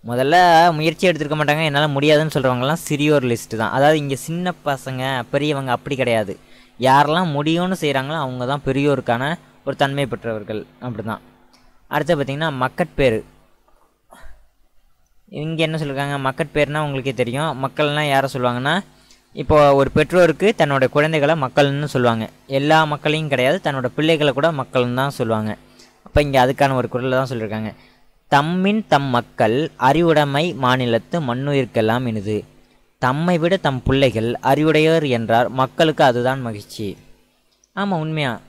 முதல்ல முயற்சி எடுத்துருக்க மாட்டாங்க என்னால் முடியாதுன்னு சொல்கிறவங்கலாம் சிறியோர் லிஸ்ட்டு தான் அதாவது இங்கே சின்ன பசங்க பெரியவங்க அப்படி கிடையாது யாரெல்லாம் முடியும்னு செய்கிறாங்களோ அவங்க தான் பெரியோருக்கான ஒரு தன்மை பெற்றவர்கள் அப்படி தான் அடுத்து பார்த்திங்கன்னா மக்கட்பேர் இங்கே என்ன சொல்லியிருக்காங்க மக்கட்பேர்னால் உங்களுக்கே தெரியும் மக்கள்னால் யாரை சொல்லுவாங்கன்னா இப்போ ஒரு பெற்றோருக்கு தன்னோட குழந்தைகளை மக்கள்னு சொல்லுவாங்க எல்லா மக்களையும் கிடையாது தன்னோட பிள்ளைகளை கூட மக்கள்னு தான் சொல்லுவாங்க அப்போ இங்கே அதுக்கான ஒரு குரலில் தான் சொல்லியிருக்காங்க தம்மின் தம் மக்கள் அறிவுடைமை மாநிலத்து மண்ணுயிர்க்கெல்லாம் இனிது தம்மை விட தம் பிள்ளைகள் அறிவுடையவர் என்றார் மக்களுக்கு அதுதான் மகிழ்ச்சி ஆமாம் உண்மையாக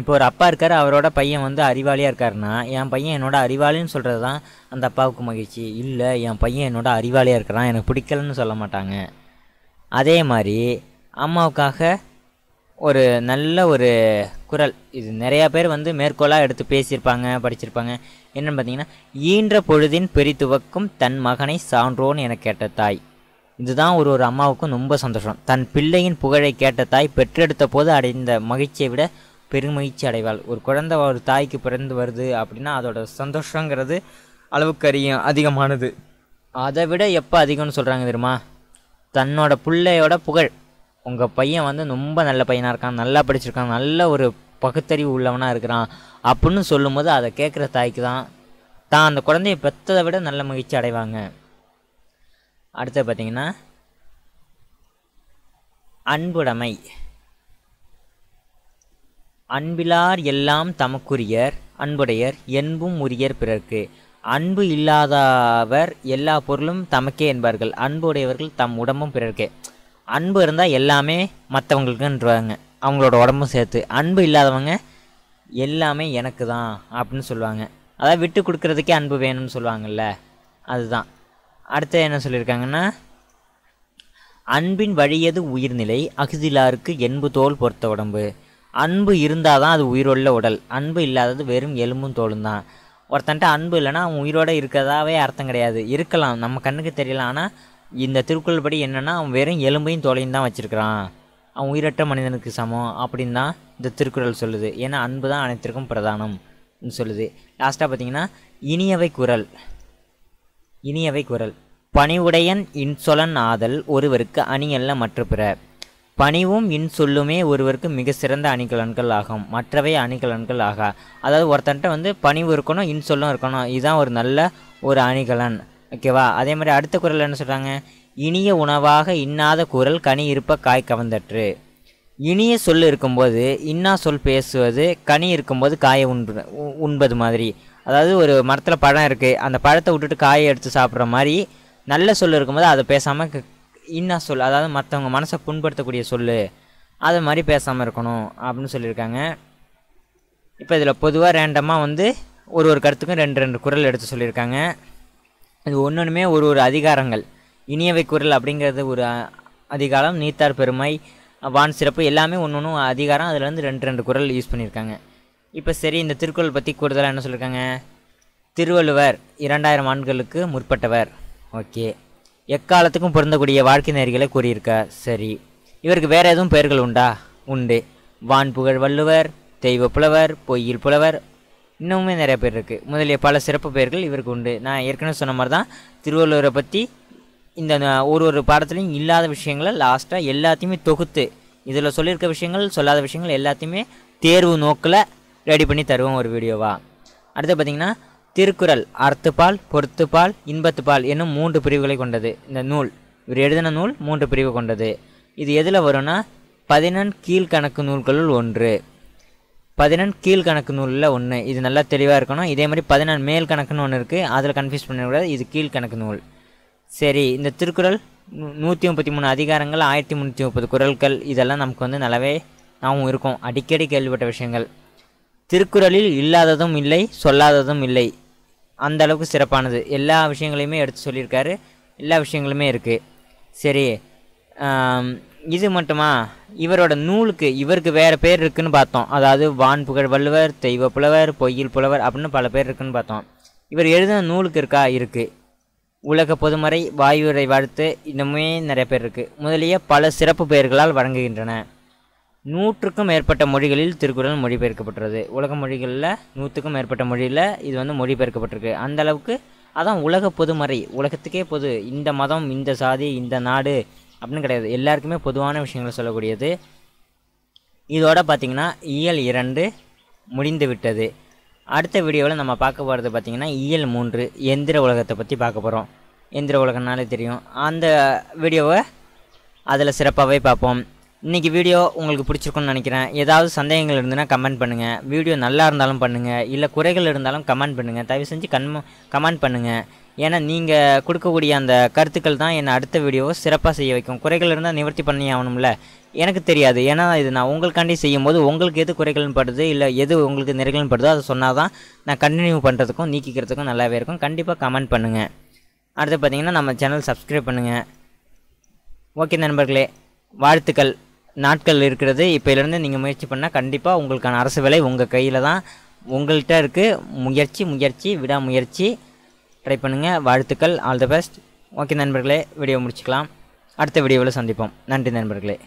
இப்போ ஒரு அப்பா இருக்கார் அவரோட பையன் வந்து அறிவாளியாக இருக்காருன்னா என் பையன் என்னோட அறிவாளின்னு சொல்கிறது தான் அந்த அப்பாவுக்கு மகிழ்ச்சி இல்லை என் பையன் என்னோட அறிவாளியாக இருக்கிறான் எனக்கு பிடிக்கலன்னு சொல்ல மாட்டாங்க அதே மாதிரி அம்மாவுக்காக ஒரு நல்ல ஒரு குரல் இது நிறையா பேர் வந்து மேற்கோளாக எடுத்து பேசியிருப்பாங்க படிச்சிருப்பாங்க என்னென்னு பார்த்தீங்கன்னா ஈன்ற பொழுதின் பெரிதுவக்கும் தன் மகனை சான்றோன்னு என கேட்ட தாய் இதுதான் ஒரு ஒரு அம்மாவுக்கும் ரொம்ப சந்தோஷம் தன் பிள்ளையின் புகழை கேட்ட தாய் பெற்றெடுத்த போது அடைந்த மகிழ்ச்சியை விட பெருமகிழ்ச்சி அடைவாள் ஒரு குழந்தை ஒரு தாய்க்கு பிறந்து வருது அப்படின்னா அதோட சந்தோஷங்கிறது அளவுக்கு அதிகம் அதிகமானது அதை விட எப்போ அதிகம்னு சொல்கிறாங்க தெரியுமா தன்னோட பிள்ளையோட புகழ் உங்கள் பையன் வந்து ரொம்ப நல்ல பையனாக இருக்கான் நல்லா படிச்சிருக்கான் நல்ல ஒரு பகுத்தறிவு உள்ளவனாக இருக்கிறான் அப்படின்னு சொல்லும்போது அதை கேட்குற தாய்க்கு தான் தான் அந்த குழந்தைய பெற்றதை விட நல்ல மகிழ்ச்சி அடைவாங்க அடுத்தது பார்த்தீங்கன்னா அன்புடைமை அன்பிலார் எல்லாம் தமக்குரியர் அன்புடையர் என்பும் உரியர் பிறர்க்கு அன்பு இல்லாதவர் எல்லா பொருளும் தமக்கே என்பார்கள் அன்பு உடையவர்கள் தம் உடம்பும் பிறர்க்கே அன்பு இருந்தால் எல்லாமே மற்றவங்களுக்குன்றாங்க அவங்களோட உடம்பும் சேர்த்து அன்பு இல்லாதவங்க எல்லாமே எனக்கு தான் அப்படின்னு சொல்லுவாங்க அதாவது விட்டு கொடுக்குறதுக்கே அன்பு வேணும்னு சொல்லுவாங்கள்ல அதுதான் அடுத்து என்ன சொல்லியிருக்காங்கன்னா அன்பின் வழியது உயிர்நிலை அகுதிலாருக்கு எண்பு தோல் பொறுத்த உடம்பு அன்பு இருந்தால் தான் அது உயிருள்ள உடல் அன்பு இல்லாதது வெறும் எலும்பும் தோலும் தான் ஒருத்தன்ட்ட அன்பு இல்லைன்னா அவன் உயிரோடு இருக்கிறதாவே அர்த்தம் கிடையாது இருக்கலாம் நம்ம கண்ணுக்கு தெரியல ஆனால் இந்த திருக்குறள் படி என்னென்னா அவன் வெறும் எலும்பையும் தோலையும் தான் வச்சுருக்கிறான் அவன் உயிரற்ற மனிதனுக்கு சமம் அப்படின்னு தான் இந்த திருக்குறள் சொல்லுது ஏன்னா அன்பு தான் அனைத்திற்கும் பிரதானம் சொல்லுது லாஸ்ட்டாக பார்த்தீங்கன்னா இனியவை குரல் இனியவை குரல் பணிவுடையன் இன்சொலன் ஆதல் ஒருவருக்கு அணியல்ல மற்ற பிற பணிவும் இன்சொல்லுமே ஒருவருக்கு மிக சிறந்த அணிகலன்கள் ஆகும் மற்றவை அணிகலன்கள் ஆகா அதாவது ஒருத்தன்ட்ட வந்து பணிவு இருக்கணும் இன்சொல்லும் இருக்கணும் இதுதான் ஒரு நல்ல ஒரு அணிகலன் ஓகேவா அதே மாதிரி அடுத்த குரல் என்ன சொல்கிறாங்க இனிய உணவாக இன்னாத குரல் கனி இருப்ப காய் கவந்தற்று இனிய சொல் இருக்கும்போது இன்னா சொல் பேசுவது கனி இருக்கும்போது காயை உண்ப உண்பது மாதிரி அதாவது ஒரு மரத்தில் பழம் இருக்குது அந்த பழத்தை விட்டுட்டு காயை எடுத்து சாப்பிட்ற மாதிரி நல்ல சொல் இருக்கும்போது அதை பேசாமல் இன்னா சொல் அதாவது மற்றவங்க மனசை புண்படுத்தக்கூடிய சொல் அதை மாதிரி பேசாமல் இருக்கணும் அப்படின்னு சொல்லியிருக்காங்க இப்போ இதில் பொதுவாக ரேண்டமாக வந்து ஒரு ஒரு கருத்துக்கும் ரெண்டு ரெண்டு குரல் எடுத்து சொல்லியிருக்காங்க இது ஒன்றுமே ஒரு ஒரு அதிகாரங்கள் இனியவை குரல் அப்படிங்கிறது ஒரு அதிகாரம் நீத்தார் பெருமை வான் சிறப்பு எல்லாமே ஒன்று ஒன்றும் அதிகாரம் அதில் வந்து ரெண்டு ரெண்டு குரல் யூஸ் பண்ணியிருக்காங்க இப்போ சரி இந்த திருக்குறள் பற்றி கூடுதலாக என்ன சொல்லியிருக்காங்க திருவள்ளுவர் இரண்டாயிரம் ஆண்களுக்கு முற்பட்டவர் ஓகே எக்காலத்துக்கும் பொருந்தக்கூடிய வாழ்க்கை நெறிகளை கூறியிருக்கா சரி இவருக்கு வேறு எதுவும் பெயர்கள் உண்டா உண்டு வான் புகழ் வள்ளுவர் தெய்வ புலவர் பொய்யில் புலவர் இன்னுமே நிறைய பேர் இருக்குது முதலிய பல சிறப்பு பெயர்கள் இவருக்கு உண்டு நான் ஏற்கனவே சொன்ன மாதிரி தான் திருவள்ளுவரை பற்றி இந்த ஒரு ஒரு பாடத்துலையும் இல்லாத விஷயங்களை லாஸ்ட்டாக எல்லாத்தையுமே தொகுத்து இதில் சொல்லியிருக்க விஷயங்கள் சொல்லாத விஷயங்கள் எல்லாத்தையுமே தேர்வு நோக்கில் ரெடி பண்ணி தருவோம் ஒரு வீடியோவாக அடுத்து பார்த்திங்கன்னா திருக்குறள் அறுத்துப்பால் பொறுத்துப்பால் இன்பத்துப்பால் என்னும் மூன்று பிரிவுகளை கொண்டது இந்த நூல் இவர் எழுதின நூல் மூன்று பிரிவு கொண்டது இது எதில் வரும்னா பதினெண் கீழ்கணக்கு நூல்களுள் ஒன்று பதினெண் கீழ்கணக்கு நூலில் ஒன்று இது நல்லா தெளிவாக இருக்கணும் இதே மாதிரி பதினெண் மேல் கணக்குன்னு ஒன்று இருக்குது அதில் கன்ஃபியூஸ் பண்ணக்கூடாது இது கீழ்கணக்கு நூல் சரி இந்த திருக்குறள் நூற்றி முப்பத்தி மூணு அதிகாரங்கள் ஆயிரத்தி முந்நூற்றி முப்பது குரல்கள் இதெல்லாம் நமக்கு வந்து நல்லாவே நாமும் இருக்கும் அடிக்கடி கேள்விப்பட்ட விஷயங்கள் திருக்குறளில் இல்லாததும் இல்லை சொல்லாததும் இல்லை அந்த அளவுக்கு சிறப்பானது எல்லா விஷயங்களையுமே எடுத்து சொல்லியிருக்காரு எல்லா விஷயங்களுமே இருக்குது சரி இது மட்டுமா இவரோட நூலுக்கு இவருக்கு வேறு பேர் இருக்குதுன்னு பார்த்தோம் அதாவது வான் புகழ் வள்ளுவர் தெய்வ புலவர் பொய்யில் புலவர் அப்படின்னு பல பேர் இருக்குதுன்னு பார்த்தோம் இவர் எழுதின நூலுக்கு இருக்கா இருக்குது உலக பொதுமறை வாயுரை வாழ்த்து இன்னமே நிறைய பேர் இருக்குது முதலிய பல சிறப்பு பெயர்களால் வழங்குகின்றன நூற்றுக்கும் மேற்பட்ட மொழிகளில் திருக்குறள் மொழிபெயர்க்கப்பட்டுள்ளது உலக மொழிகளில் நூற்றுக்கும் மேற்பட்ட மொழியில் இது வந்து மொழிபெயர்க்கப்பட்டிருக்கு அந்த அளவுக்கு அதான் உலக பொதுமறை உலகத்துக்கே பொது இந்த மதம் இந்த சாதி இந்த நாடு அப்படின்னு கிடையாது எல்லாருக்குமே பொதுவான விஷயங்களை சொல்லக்கூடியது இதோட பார்த்திங்கன்னா இயல் இரண்டு முடிந்து விட்டது அடுத்த வீடியோவில் நம்ம பார்க்க போகிறது பார்த்திங்கன்னா இயல் மூன்று எந்திர உலகத்தை பற்றி பார்க்க போகிறோம் எந்திர உலகம்னாலே தெரியும் அந்த வீடியோவை அதில் சிறப்பாகவே பார்ப்போம் இன்றைக்கி வீடியோ உங்களுக்கு பிடிச்சிருக்குன்னு நினைக்கிறேன் ஏதாவது சந்தேகங்கள் இருந்ததுன்னா கமெண்ட் பண்ணுங்கள் வீடியோ நல்லா இருந்தாலும் பண்ணுங்கள் இல்லை குறைகள் இருந்தாலும் கமெண்ட் பண்ணுங்கள் தயவு செஞ்சு கண்ம கமெண்ட் பண்ணுங்கள் ஏன்னா நீங்கள் கொடுக்கக்கூடிய அந்த கருத்துக்கள் தான் என்னை அடுத்த வீடியோவை சிறப்பாக செய்ய வைக்கும் குறைகள் இருந்தால் நிவர்த்தி பண்ணி ஆகணும்ல எனக்கு தெரியாது ஏன்னா இது நான் உங்களுக்காண்டி செய்யும் போது உங்களுக்கு எது குறைகள்னு படுது இல்லை எது உங்களுக்கு நிறைகள்னு படுதோ அதை சொன்னால் தான் நான் கண்டினியூ பண்ணுறதுக்கும் நீக்கிக்கிறதுக்கும் நல்லாவே இருக்கும் கண்டிப்பாக கமெண்ட் பண்ணுங்கள் அடுத்து பார்த்தீங்கன்னா நம்ம சேனல் சப்ஸ்கிரைப் பண்ணுங்கள் ஓகே நண்பர்களே வாழ்த்துக்கள் நாட்கள் இருக்கிறது இப்போலேருந்து நீங்கள் முயற்சி பண்ணால் கண்டிப்பாக உங்களுக்கான அரசு வேலை உங்கள் கையில் தான் உங்கள்கிட்ட இருக்குது முயற்சி முயற்சி விடாமுயற்சி ட்ரை பண்ணுங்கள் வாழ்த்துக்கள் ஆல் த பெஸ்ட் ஓகே நண்பர்களே வீடியோ முடிச்சுக்கலாம் அடுத்த வீடியோவில் சந்திப்போம் நன்றி நண்பர்களே